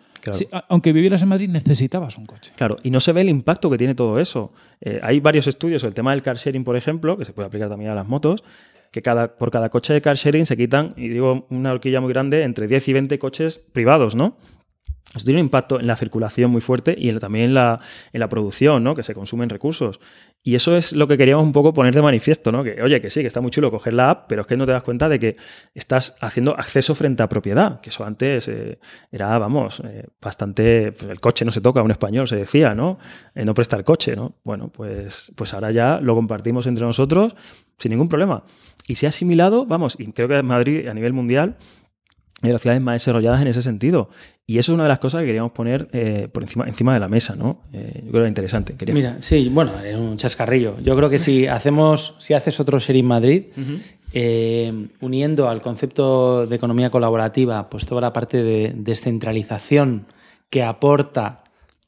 [SPEAKER 1] aunque vivieras en Madrid, necesitabas un coche.
[SPEAKER 3] Claro, y no se ve el impacto que tiene todo eso. Eh, hay varios estudios, el tema del car sharing, por ejemplo, que se puede aplicar también a las motos, que cada, por cada coche de car sharing se quitan, y digo una horquilla muy grande, entre 10 y 20 coches privados, ¿no? Eso tiene un impacto en la circulación muy fuerte y también en la, en la producción, ¿no? que se consumen recursos. Y eso es lo que queríamos un poco poner de manifiesto, ¿no? Que, oye, que sí, que está muy chulo coger la app, pero es que no te das cuenta de que estás haciendo acceso frente a propiedad, que eso antes eh, era, vamos, eh, bastante. Pues, el coche no se toca, un español se decía, ¿no? Eh, no prestar el coche, ¿no? Bueno, pues, pues ahora ya lo compartimos entre nosotros sin ningún problema. Y se ha asimilado, vamos, y creo que en Madrid a nivel mundial de las ciudades más desarrolladas en ese sentido. Y eso es una de las cosas que queríamos poner eh, por encima, encima de la mesa, ¿no? Eh, yo creo que es interesante. Mira, sí, bueno, es
[SPEAKER 2] un chascarrillo. Yo creo que si hacemos, si haces otro en Madrid, eh, uniendo al concepto de economía colaborativa, pues toda la parte de descentralización que aporta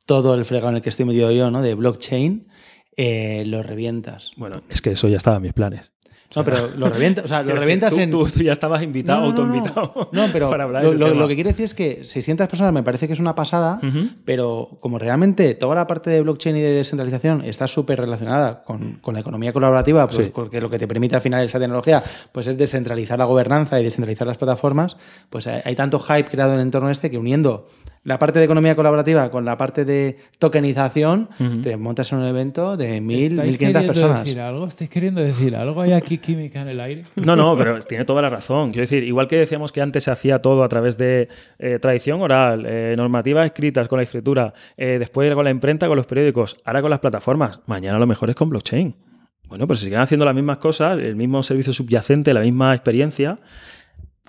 [SPEAKER 2] todo el fregado en el que estoy metido yo, ¿no? De blockchain, lo revientas. Bueno,
[SPEAKER 3] es que eso ya estaba en mis planes.
[SPEAKER 2] No, pero lo revientas, en... Tú, ya
[SPEAKER 3] estabas invitado, autoinvitado. <laughs> No, pero <laughs> lo, que
[SPEAKER 2] quiero decir es que 600 personas me parece que es una pasada, pero como realmente toda la parte de blockchain y de descentralización está súper relacionada con, la economía colaborativa, pues, porque lo que te permite al final esa tecnología pues es descentralizar la gobernanza y descentralizar las plataformas, pues hay, hay tanto hype creado en el entorno este que uniendo la parte de economía colaborativa con la parte de tokenización, te montas en un evento de
[SPEAKER 3] mil, mil personas. Decir
[SPEAKER 1] algo? ¿Estáis queriendo decir algo? ¿Hay aquí química en el aire? No, no, pero tiene
[SPEAKER 3] toda la razón. Quiero decir, igual que decíamos que antes se hacía todo a través de eh, tradición oral, eh, normativas escritas con la escritura, eh, después con la imprenta, con los periódicos, ahora con las plataformas. Mañana lo mejor es con blockchain. Bueno, pero si siguen haciendo las mismas cosas, el mismo servicio subyacente, la misma experiencia,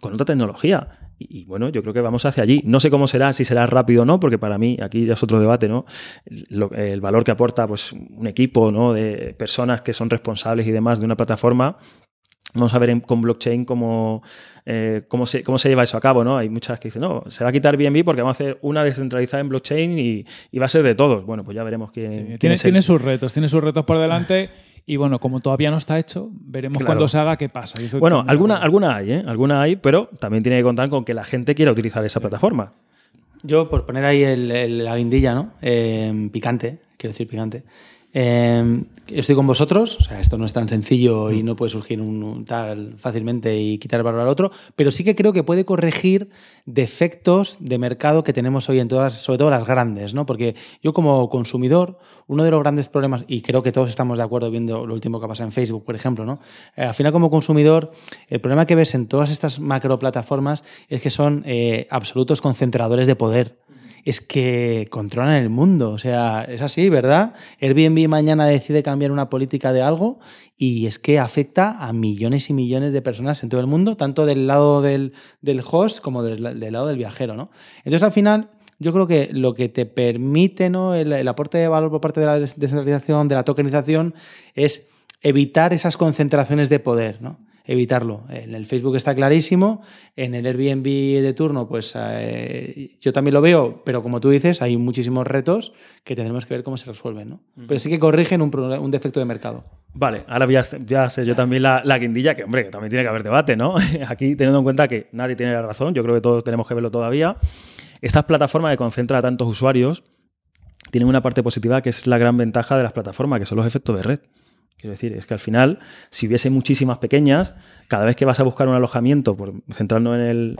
[SPEAKER 3] con otra tecnología. Y, bueno, yo creo que vamos hacia allí. No sé cómo será, si será rápido o no, porque para mí aquí ya es otro debate, ¿no? el valor que aporta pues, un equipo, ¿no? De personas que son responsables y demás de una plataforma Vamos a ver con blockchain cómo, eh, cómo, se, cómo lleva eso a cabo, ¿no? Hay muchas que dicen, no, se va a quitar BNB porque vamos a hacer una descentralizada en blockchain y, va a ser de todos. Bueno, pues ya veremos quién... tiene, sus
[SPEAKER 1] retos, tiene sus retos por delante Y bueno, como todavía no está hecho, veremos cuando se haga qué pasa. bueno, alguna,
[SPEAKER 3] alguna hay, ¿eh? Alguna hay, pero también tiene que contar con que la gente quiera utilizar esa plataforma.
[SPEAKER 1] Yo,
[SPEAKER 2] por poner ahí la guindilla, ¿no? Eh, picante, quiero decir picante. Em, estoy con vosotros, o sea, esto no es tan sencillo y no puede surgir un tal fácilmente y quitar el valor al otro, pero sí que creo que puede corregir defectos de mercado que tenemos hoy en todas, sobre todo las grandes, ¿no? Porque yo como consumidor, uno de los grandes problemas, y creo que todos estamos de acuerdo viendo lo último que ha pasado en Facebook, por ejemplo, ¿no? Eh, al final como consumidor, el problema que ves en todas estas macro plataformas es que son eh, absolutos concentradores de poder es que controlan el mundo. O sea, es así, ¿verdad? Airbnb mañana decide cambiar una política de algo y es que afecta a millones y millones de personas en todo el mundo, tanto del lado del, host como del, lado del viajero, ¿no? Entonces, al final, yo creo que lo que te permite ¿no? el, el aporte de valor por parte de la descentralización, de la tokenización, es evitar esas concentraciones de poder, ¿no? evitarlo. En el Facebook está clarísimo, en el Airbnb de turno, pues eh, yo también lo veo, pero como tú dices, hay muchísimos retos que tendremos que ver cómo se resuelven. ¿no? Pero sí que corrigen un,
[SPEAKER 3] defecto de mercado. Vale, ahora voy a, yo también la, guindilla, que hombre, que también tiene que haber debate, ¿no? <laughs> Aquí teniendo en cuenta que nadie tiene la razón, yo creo que todos tenemos que verlo todavía. Estas plataformas que concentran a tantos usuarios tienen una parte positiva que es la gran ventaja de las plataformas, que son los efectos de red. Quiero decir, es que al final, si hubiese muchísimas pequeñas, cada vez que vas a buscar un alojamiento, por, centrando en,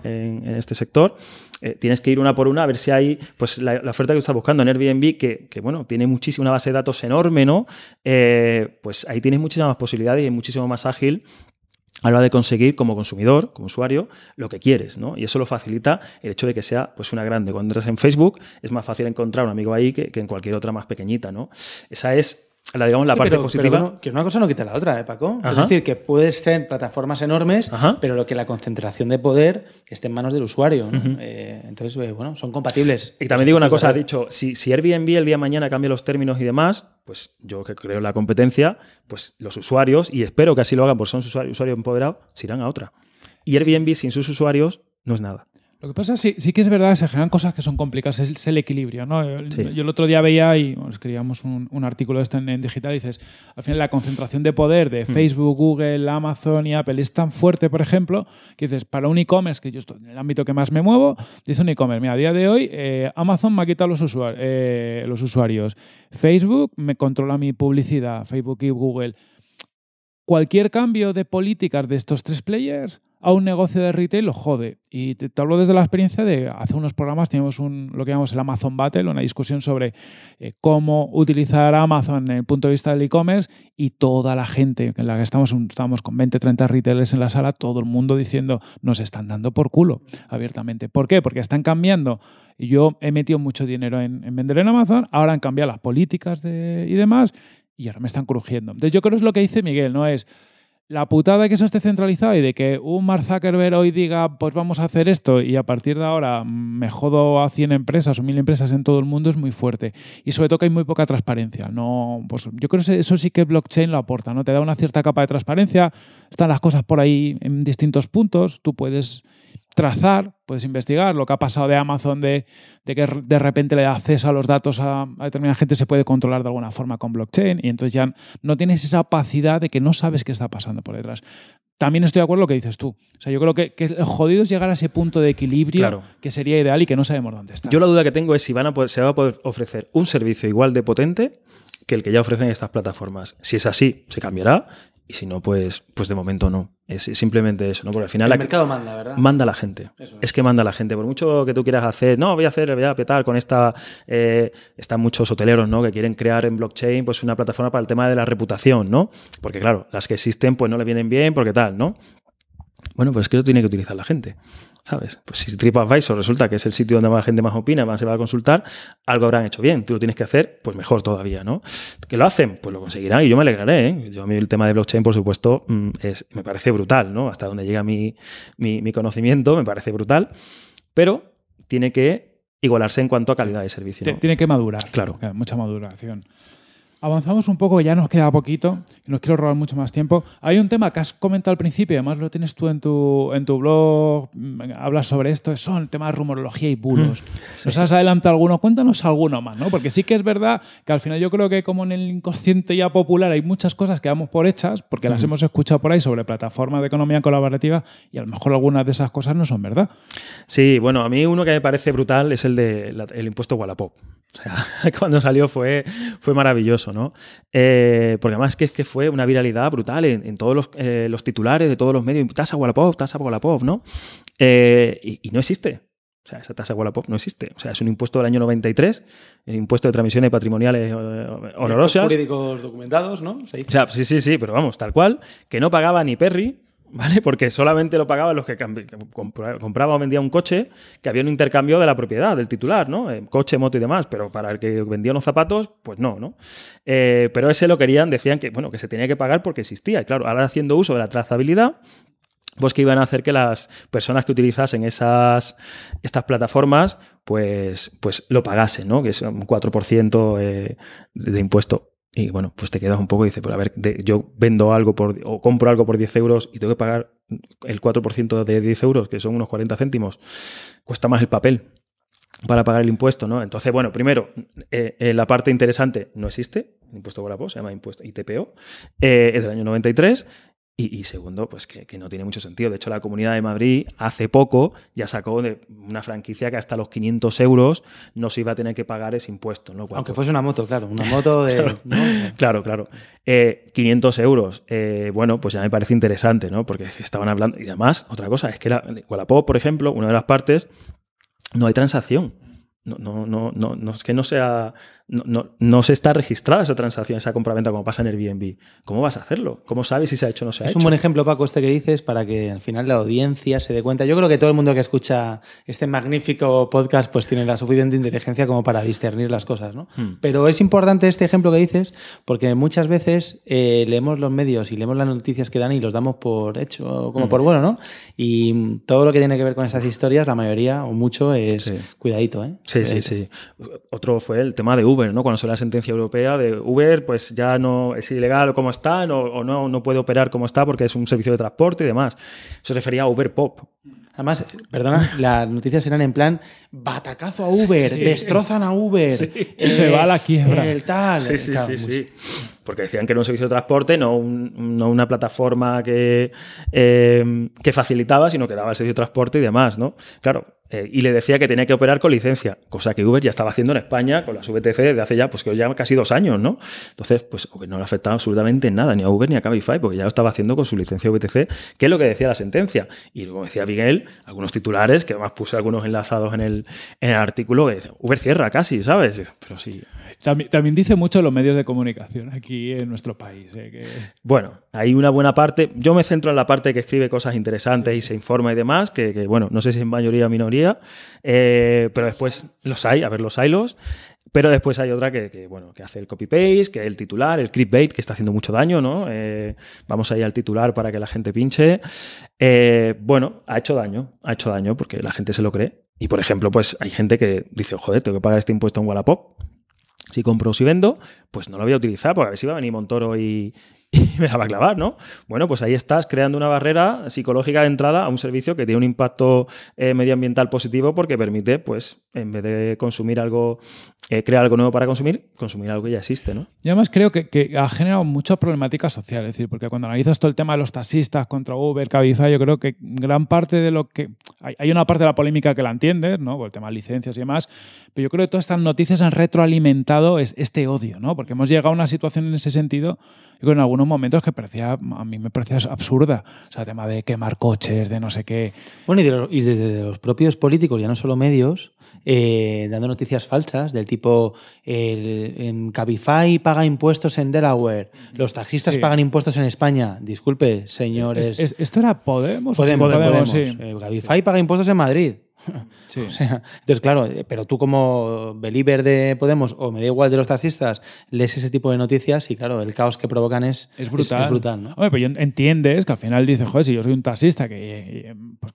[SPEAKER 3] este sector, eh, tienes que ir una por una a ver si hay pues, la, oferta que estás buscando en Airbnb, que, que bueno, tiene muchísima una base de datos enorme, ¿no? Eh, pues ahí tienes muchísimas posibilidades y es muchísimo más ágil a la hora de conseguir como consumidor, como usuario, lo que quieres, ¿no? Y eso lo facilita el hecho de que sea pues una grande. Cuando entras en Facebook es más fácil encontrar un amigo ahí que, que en cualquier otra más pequeñita, ¿no? Esa es la, parte positiva. que una cosa no quita la otra, ¿eh, Paco? Es decir, que puedes ser plataformas enormes, pero lo que la concentración de poder esté en manos del usuario. Eh, entonces, eh, bueno, son compatibles. Y también digo una cosa, ha dicho, si, si Airbnb el día de mañana cambia los términos y demás, pues yo que creo en la competencia, pues los usuarios, y espero que así lo hagan, porque son usuarios usuario empoderados, se irán a otra. Y Airbnb sin sus usuarios no es nada.
[SPEAKER 1] Lo que pasa sí, sí que es verdad, se generan cosas que son complicadas, es, el equilibrio. ¿no? Yo, el otro día veía y escribíamos un, artículo de este en, digital dices, al final la concentración de poder de mm. Facebook, Google, Amazon y Apple es tan fuerte, por ejemplo, que dices, para un e-commerce, que yo estoy en el ámbito que más me muevo, dice un e-commerce, mira, a día de hoy eh, Amazon me ha quitado los, eh, los usuarios, Facebook me controla mi publicidad, Facebook y Google. Cualquier cambio de políticas de estos tres players a un negocio de retail lo jode. Y te, hablo desde la experiencia de hace unos programas teníamos un, lo que llamamos el Amazon Battle, una discusión sobre eh, cómo utilizar Amazon en el punto de vista del e-commerce y toda la gente, en la que estamos, estamos con 20, 30 retailers en la sala, todo el mundo diciendo nos están dando por culo abiertamente. ¿Por qué? Porque están cambiando. Yo he metido mucho dinero en, vender en Amazon, ahora han cambiado las políticas de, y demás y ahora me están crujiendo. Entonces yo creo que es lo que dice Miguel, ¿no? Es la putada de que eso esté centralizado y de que un Mark Zuckerberg hoy diga, pues vamos a hacer esto y a partir de ahora me jodo a 100 empresas o 1000 empresas en todo el mundo es muy fuerte. Y sobre todo que hay muy poca transparencia. No, pues yo creo que eso sí que blockchain lo aporta, ¿no? Te da una cierta capa de transparencia, están las cosas por ahí en distintos puntos, tú puedes trazar, puedes investigar lo que ha pasado de Amazon, de, que de repente le da acceso a los datos a, determinada gente, se puede controlar de alguna forma con blockchain y entonces ya no tienes esa opacidad de que no sabes qué está pasando por detrás. También estoy de acuerdo con lo que dices tú. O sea, yo creo que, jodido es llegar a ese punto de equilibrio que sería ideal y que no sabemos dónde está. Yo la duda que
[SPEAKER 3] tengo es si van a se va a poder ofrecer un servicio igual de potente que el que ya ofrecen estas plataformas. Si es así, se cambiará y si no, pues, pues de momento no. Es, simplemente eso, ¿no? Porque al final... El mercado manda, ¿verdad? Manda la gente. Es. que manda la gente. Por mucho que tú quieras hacer, no, voy a hacer, voy a apretar con esta... Eh, están muchos hoteleros, ¿no? Que quieren crear en blockchain pues una plataforma para el tema de la reputación, ¿no? Porque claro, las que existen pues no le vienen bien porque tal, ¿no? Bueno, pues es que eso tiene que utilizar la gente. ¿sabes? Pues si TripAdvisor resulta que es el sitio donde más gente más opina, más se va a consultar, algo habrán hecho bien. Tú lo tienes que hacer, pues mejor todavía, ¿no? ¿Que lo hacen? Pues lo conseguirán y yo me alegraré. ¿eh? Yo a mí el tema de blockchain, por supuesto, mm, es, me parece brutal, ¿no? Hasta donde llega mi, conocimiento, me parece brutal, pero tiene que igualarse en cuanto a calidad de servicio. Tiene que madurar. Claro.
[SPEAKER 1] Mucha maduración. Avanzamos un poco, ya nos queda poquito, no quiero robar mucho más tiempo. Hay un tema que has comentado al principio, además lo tienes tú en tu, en tu blog, hablas sobre esto, son temas de rumorología y bulos. <laughs> ¿Nos has adelantado alguno? Cuéntanos alguno más, ¿no? Porque sí que es verdad que al final yo creo que como en el inconsciente ya popular hay muchas cosas que damos por hechas, porque las hemos escuchado por ahí sobre plataformas de economía colaborativa y a lo mejor algunas de esas cosas no son verdad.
[SPEAKER 3] Sí, bueno, a mí uno que me parece brutal
[SPEAKER 1] es el del
[SPEAKER 3] de impuesto Wallapop. O sea, <laughs> cuando salió fue, fue maravilloso. ¿no? Eh, porque además que es que fue una viralidad brutal en, todos eh, los, titulares de todos los medios, tasa Wallapop, tasa Wallapop, ¿no? Eh, y, no existe. O sea, esa tasa Wallapop no existe. O sea, es un impuesto del año 93, el impuesto de transmisiones patrimoniales honorosas. Jurídicos documentados, ¿no? sí, sí, sí, pero vamos, tal cual, que no pagaba ni Perry, ¿vale? <laughs> Porque solamente lo pagaban los que compraba o vendía un coche, que había un intercambio de la propiedad, del titular, ¿no? Eh, coche, moto y demás, pero para el que vendía unos zapatos, pues no, ¿no? Eh, pero ese lo querían, decían que, bueno, que se tenía que pagar porque existía. Y claro, ahora haciendo uso de la trazabilidad, pues que iban a hacer que las personas que utilizasen esas, estas plataformas, pues, pues lo pagasen, ¿no? Que es un 4% eh, de impuesto. Y bueno, pues te quedas un poco y dices, pues, a ver, yo vendo algo por, o compro algo por 10 euros y tengo que pagar el 4% de 10 euros, que son unos 40 céntimos. Cuesta más el papel para pagar el impuesto, ¿no? Entonces, bueno, primero, eh, eh, la parte interesante no existe, el impuesto por la se llama impuesto ITPO, eh, es del año 93. Y, segundo, pues que, no tiene mucho sentido. De hecho, la Comunidad de Madrid hace poco ya sacó de una franquicia que hasta los 500 euros no se iba a tener que pagar ese impuesto. Aunque fuese una moto, claro, una moto de... <laughs> claro, claro, 500 eh, euros, eh, bueno, pues ya me parece interesante, ¿no? Porque estaban hablando... Y además, otra cosa, es que la, Wallapop, por ejemplo, una de las partes, no hay transacción. No, no, no, no, no es que no sea no, se está registrada esa transacción, esa compraventa como pasa en Airbnb. ¿Cómo vas a hacerlo? ¿Cómo sabes si se ha hecho o no se ha hecho? Es un buen ejemplo, Paco, este que dices, para que al final la
[SPEAKER 2] audiencia se dé cuenta. Yo creo que todo el mundo que escucha este magnífico podcast pues tiene la suficiente inteligencia como para discernir las cosas, ¿no? Hmm. Pero es importante este ejemplo que dices porque muchas veces eh, leemos los medios y leemos las noticias que dan y los damos por hecho, como hmm. por bueno, ¿no?
[SPEAKER 3] Y todo lo que tiene que ver con esas historias, la mayoría o mucho es cuidadito, ¿eh? Sí, sí, sí. Otro fue el tema de Uber ¿no? Cuando salió la sentencia europea de Uber, pues ya no es ilegal como está, o no, no puede operar como está porque es un servicio de transporte y demás. Se refería a Uber Pop. Además, perdona, <laughs> las noticias eran en plan batacazo a Uber, destrozan a Uber, y eh, se va a la quiebra. El tal. Sí, eh, sí, sí, pues. sí. Porque decían que era un servicio de transporte, no, no una plataforma que, eh, que facilitaba, sino que daba el servicio de transporte y demás, ¿no? Claro, eh, y le decía que tenía que operar con licencia, cosa que Uber ya estaba haciendo en España con las VTC de hace ya, pues que ya casi dos años, ¿no? Entonces, pues no le afectaba absolutamente nada, ni a Uber ni a Cabify, porque ya lo estaba haciendo con su licencia VTC, que es lo que decía la sentencia. Y luego decía Miguel, algunos titulares, que además puse algunos enlazados en el, en el artículo, que dicen, Uber cierra casi, ¿sabes? Pero sí, también, dicen dice mucho los medios de comunicación
[SPEAKER 1] aquí en nuestro país. ¿eh?
[SPEAKER 3] Bueno, hay una buena parte. Yo me centro en la parte que escribe cosas interesantes y se informa y demás, que, bueno, no sé si en mayoría o minoría, eh, pero después los hay, a ver, los hay los. Pero después hay otra que, bueno, que hace el copy-paste, que el titular, el clickbait, que está haciendo mucho daño, ¿no? Eh, vamos ahí al titular para que la gente pinche. bueno, ha hecho daño, ha hecho daño porque la gente se lo cree. Y por ejemplo, pues hay gente que dice, joder, tengo que pagar este impuesto en Wallapop si compro o si vendo, pues no lo voy a utilizar, porque a ver si va a venir Montoro y, y <laughs> me la va a clavar, ¿no? Bueno, pues ahí estás creando una barrera psicológica de entrada a un servicio que tiene un impacto eh, medioambiental positivo porque permite, pues, en vez de consumir algo, eh, crear algo nuevo para consumir, consumir algo que ya existe, ¿no?
[SPEAKER 1] Y además creo que, ha generado muchas problemáticas sociales, es decir, porque cuando analizas todo el tema de los taxistas contra Uber, Cabify, yo creo que gran parte de lo que... Hay, una parte de la polémica que la entiendes, ¿no? Por el tema de licencias y demás, pero yo creo que todas estas noticias han retroalimentado este odio, ¿no? Porque hemos llegado a una situación en ese sentido, yo creo en algún unos momentos que parecía, a mí me parecía absurda. O sea, tema de quemar coches, de no sé qué. Bueno, y desde los, propios políticos, ya no solo medios, eh, dando noticias
[SPEAKER 2] falsas del tipo Cabify paga impuestos en Delaware, los taxistas pagan impuestos en España. Disculpe, señores.
[SPEAKER 1] ¿Esto era Podemos? Podemos, sí. Eh,
[SPEAKER 2] Cabify paga impuestos en Madrid. <laughs> O sea, entonces, claro, eh, pero tú como believer de Podemos o me da igual de los taxistas, lees ese tipo de noticias y, claro, el caos que
[SPEAKER 1] provocan es, brutal. Es, brutal ¿no? entiendes que al final dices, joder, si yo soy un taxista, que, eh, eh, pues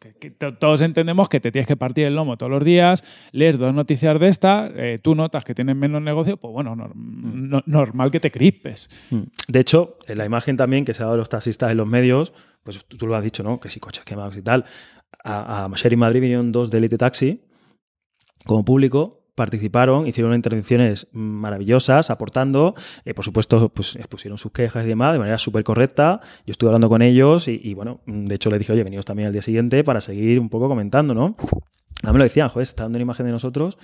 [SPEAKER 1] todos entendemos que te tienes que partir el lomo todos los días, lees dos noticias de esta, tú notas que tienes menos negocio, pues bueno, mm. normal que te crispes. Mm. De
[SPEAKER 3] hecho, en la imagen también que se ha dado de los taxistas en los medios, pues tú lo has dicho, ¿no? Que si coches quemados y tal a, a Madrid vinieron dos de Elite Taxi como público participaron, hicieron intervenciones maravillosas, aportando, eh, por supuesto, pues expusieron sus quejas y demás de manera súper correcta. Yo estuve hablando con ellos y, y, bueno, de hecho le dije, oye, venidos también al día siguiente para seguir un poco comentando, ¿no? A ah, me lo decían, joder, está dando una imagen de nosotros.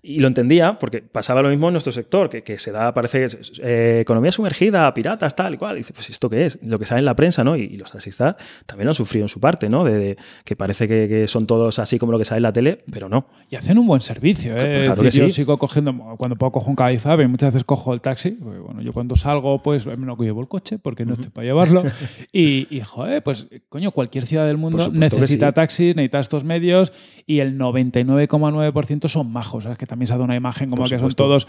[SPEAKER 3] Y lo entendía, porque pasaba lo mismo en nuestro sector, que, que se da, parece, eh, economía sumergida, piratas, tal y cual. dice, pues esto qué es, lo que sale en la prensa, ¿no? Y, los taxistas también han sufrido en su parte, ¿no? De, que parece que, son todos así como lo que sale en la tele, pero no.
[SPEAKER 1] Y hacen un buen servicio, ¿eh? Yo sigo cogiendo, cuando puedo cojo un Cabify, y muchas veces cojo el taxi. Pues, bueno, yo cuando salgo, pues no llevo el coche, porque no estoy para llevarlo. <laughs> y, joder, pues, coño, cualquier ciudad del mundo necesita taxis, necesita estos medios, y el no 99,9% son majos, es Que también se ha dado una imagen como que son todos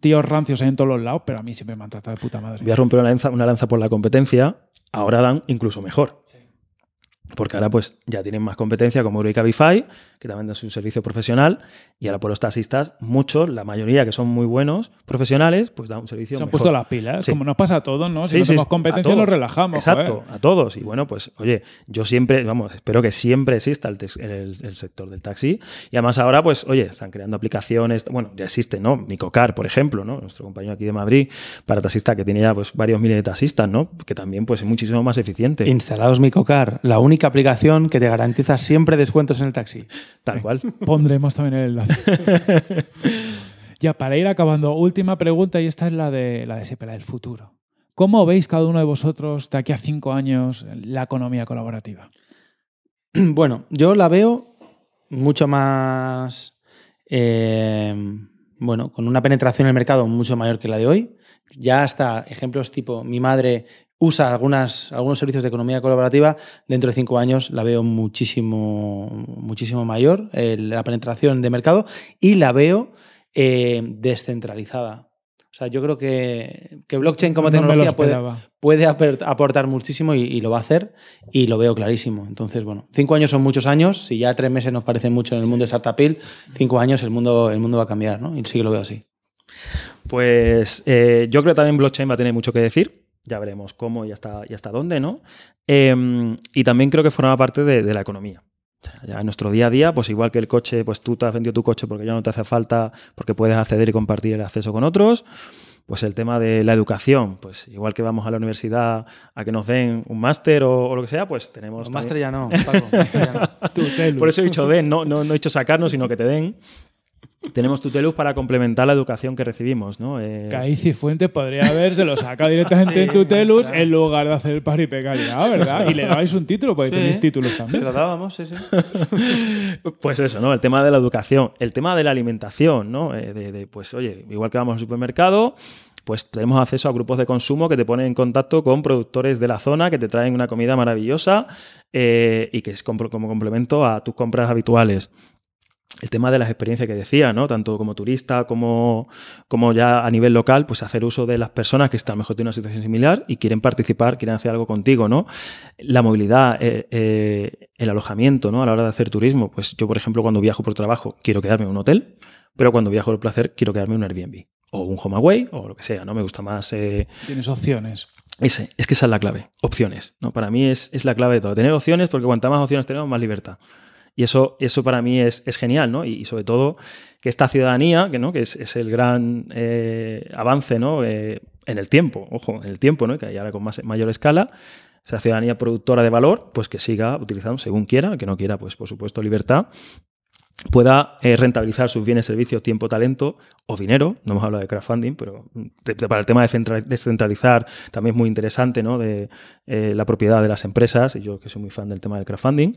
[SPEAKER 1] tíos rancios en todos los lados, pero a mí siempre me han tratado de puta madre. Voy a romper
[SPEAKER 3] una lanza, una lanza por la competencia, ahora dan incluso mejor. Sí porque ahora pues ya tienen más competencia como Uber que también es un servicio profesional, y ahora por los taxistas, muchos, la mayoría que son muy buenos profesionales, pues
[SPEAKER 1] dan un servicio Se han puesto las pilas, ¿eh? como nos pasa a todos, ¿no? Si no somos competencia nos relajamos. Exacto, a
[SPEAKER 3] todos. Y bueno, pues oye, yo siempre, vamos, espero que siempre exista el, sector del taxi, y además ahora pues, oye, están creando aplicaciones, bueno, ya existe, ¿no? Micocar, por ejemplo, ¿no? Nuestro compañero aquí de Madrid, para taxista, que tiene ya pues varios miles de taxistas, ¿no? Que también pues es muchísimo más eficiente.
[SPEAKER 2] Instalados Micocar, la única aplicación que te garantiza siempre descuentos en el taxi. Tal cual. <laughs> Pondremos también el enlace.
[SPEAKER 1] <laughs> ya, para ir acabando, última pregunta y esta es la de, la de siempre, del futuro. ¿Cómo veis cada uno de vosotros de aquí a cinco años la economía colaborativa? <clears throat>
[SPEAKER 2] Bueno, yo la veo mucho más, eh, bueno, con una penetración en el mercado mucho mayor que la de hoy. Ya hasta ejemplos tipo mi madre usa algunas, algunos servicios de economía colaborativa, dentro de cinco años la veo muchísimo, muchísimo mayor, la penetración de mercado, y la veo eh, descentralizada. O sea, yo creo que, blockchain como tecnología puede, puede, aportar muchísimo y, lo va a hacer y lo veo clarísimo. Entonces, bueno, cinco años son muchos años. Si ya tres meses nos parece mucho en el mundo de startupil cinco años el mundo, el mundo va a cambiar,
[SPEAKER 3] ¿no? Y sí que lo veo así. Pues eh, yo creo que también blockchain va a tener mucho que decir ya veremos cómo y hasta, y hasta dónde, ¿no? Em, y también creo que forma parte de, la economía. ya en nuestro día a día, pues igual que el coche, pues tú te has vendido tu coche porque ya no te hace falta, porque puedes acceder y compartir el acceso con otros. Pues el tema de la educación, pues igual que vamos a la universidad a que nos den un máster o, lo que sea, pues tenemos. Un máster ya no, <laughs> Paco. Por eso he dicho den, no, no, no he dicho sacarnos, sino que te den tenemos Tutelus
[SPEAKER 1] para complementar la educación que recibimos, ¿no? Eh... podría haber, podría lo sacado <laughs> directamente en Tutelus en lugar de hacer el parri <laughs> ¿verdad? Y le dabais un título, porque tenéis títulos también. Se lo
[SPEAKER 3] dábamos, sí, sí. <laughs> pues eso, ¿no? El tema de la educación, el tema de la alimentación, ¿no? Eh, pues, oye, igual que vamos al supermercado, pues tenemos acceso a grupos de consumo que te ponen en contacto con productores de la zona que te traen una comida maravillosa eh, y que es como complemento a tus compras habituales el tema de las experiencias que decía, ¿no? Tanto como turista como, como ya a nivel local, pues hacer uso de las personas que están mejor en una situación similar y quieren participar, quieren hacer algo contigo, ¿no? La movilidad, eh, eh, el alojamiento, ¿no? A la hora de hacer turismo. Pues yo, por ejemplo, cuando viajo por trabajo, quiero quedarme en un hotel, pero cuando viajo por placer, quiero quedarme en un Airbnb o un HomeAway o lo que sea, ¿no? Me gusta más... Eh,
[SPEAKER 1] Tienes opciones.
[SPEAKER 3] Ese, es que esa es la clave, opciones. ¿no? Para mí es, la clave de todo. Tener opciones, porque cuanta más opciones tenemos, más libertad. Y eso, eso para mí es, genial, ¿no? Y, sobre todo que esta ciudadanía, que, ¿no? que es, el gran eh, avance, eh, en el tiempo, ojo, en el tiempo, ¿no? Que hay ahora con mayor escala, esa ciudadanía productora de valor, pues que siga utilizando según quiera, que no quiera, pues por supuesto libertad, pueda eh, rentabilizar sus bienes, servicios, tiempo, talento o dinero. No hemos hablado de crowdfunding, pero para el tema de descentralizar también es muy interesante, ¿no? De la propiedad de las empresas, y yo que soy muy fan del tema del crowdfunding.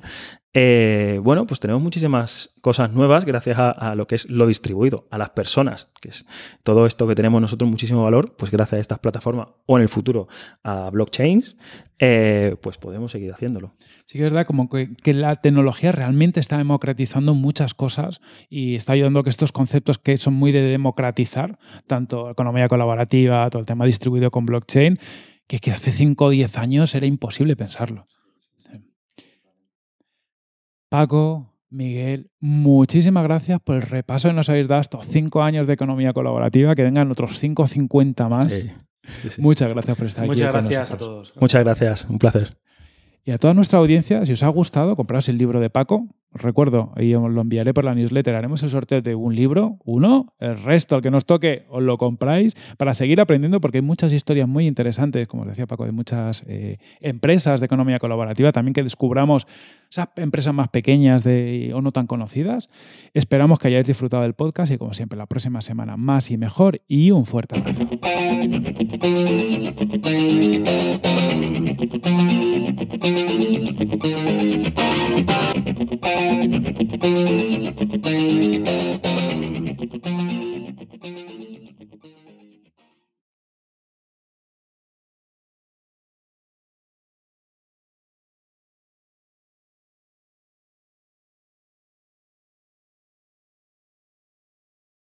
[SPEAKER 3] Eh, bueno, pues tenemos muchísimas cosas nuevas gracias a, lo que es lo distribuido, a las personas, que es todo esto que tenemos nosotros muchísimo valor, pues gracias a estas plataformas o en el futuro a blockchains, eh, pues podemos seguir haciéndolo.
[SPEAKER 1] Sí que es verdad, como que, la tecnología realmente está democratizando muchas cosas y está ayudando a que estos conceptos que son muy de democratizar, tanto economía colaborativa, todo el tema distribuido con blockchain, que, que hace 5 o 10 años era imposible pensarlo. Paco, Miguel, muchísimas gracias por el repaso que nos habéis dado estos cinco años de economía colaborativa, que vengan otros o cincuenta más. Muchas gracias por estar aquí. Muchas gracias a todos. Muchas gracias, un placer. Y a toda nuestra audiencia, si os ha gustado, compraros el libro de Paco, recuerdo, y os lo enviaré por la newsletter, haremos el sorteo de un libro, uno, el resto, al que nos toque, os lo compráis para seguir aprendiendo porque hay muchas historias muy interesantes, como os decía Paco, de muchas eh, empresas de economía colaborativa, también que descubramos esas empresas más pequeñas de, o no tan conocidas. Esperamos que hayáis disfrutado del podcast y como siempre, la próxima semana más y mejor y un fuerte abrazo. Thank you.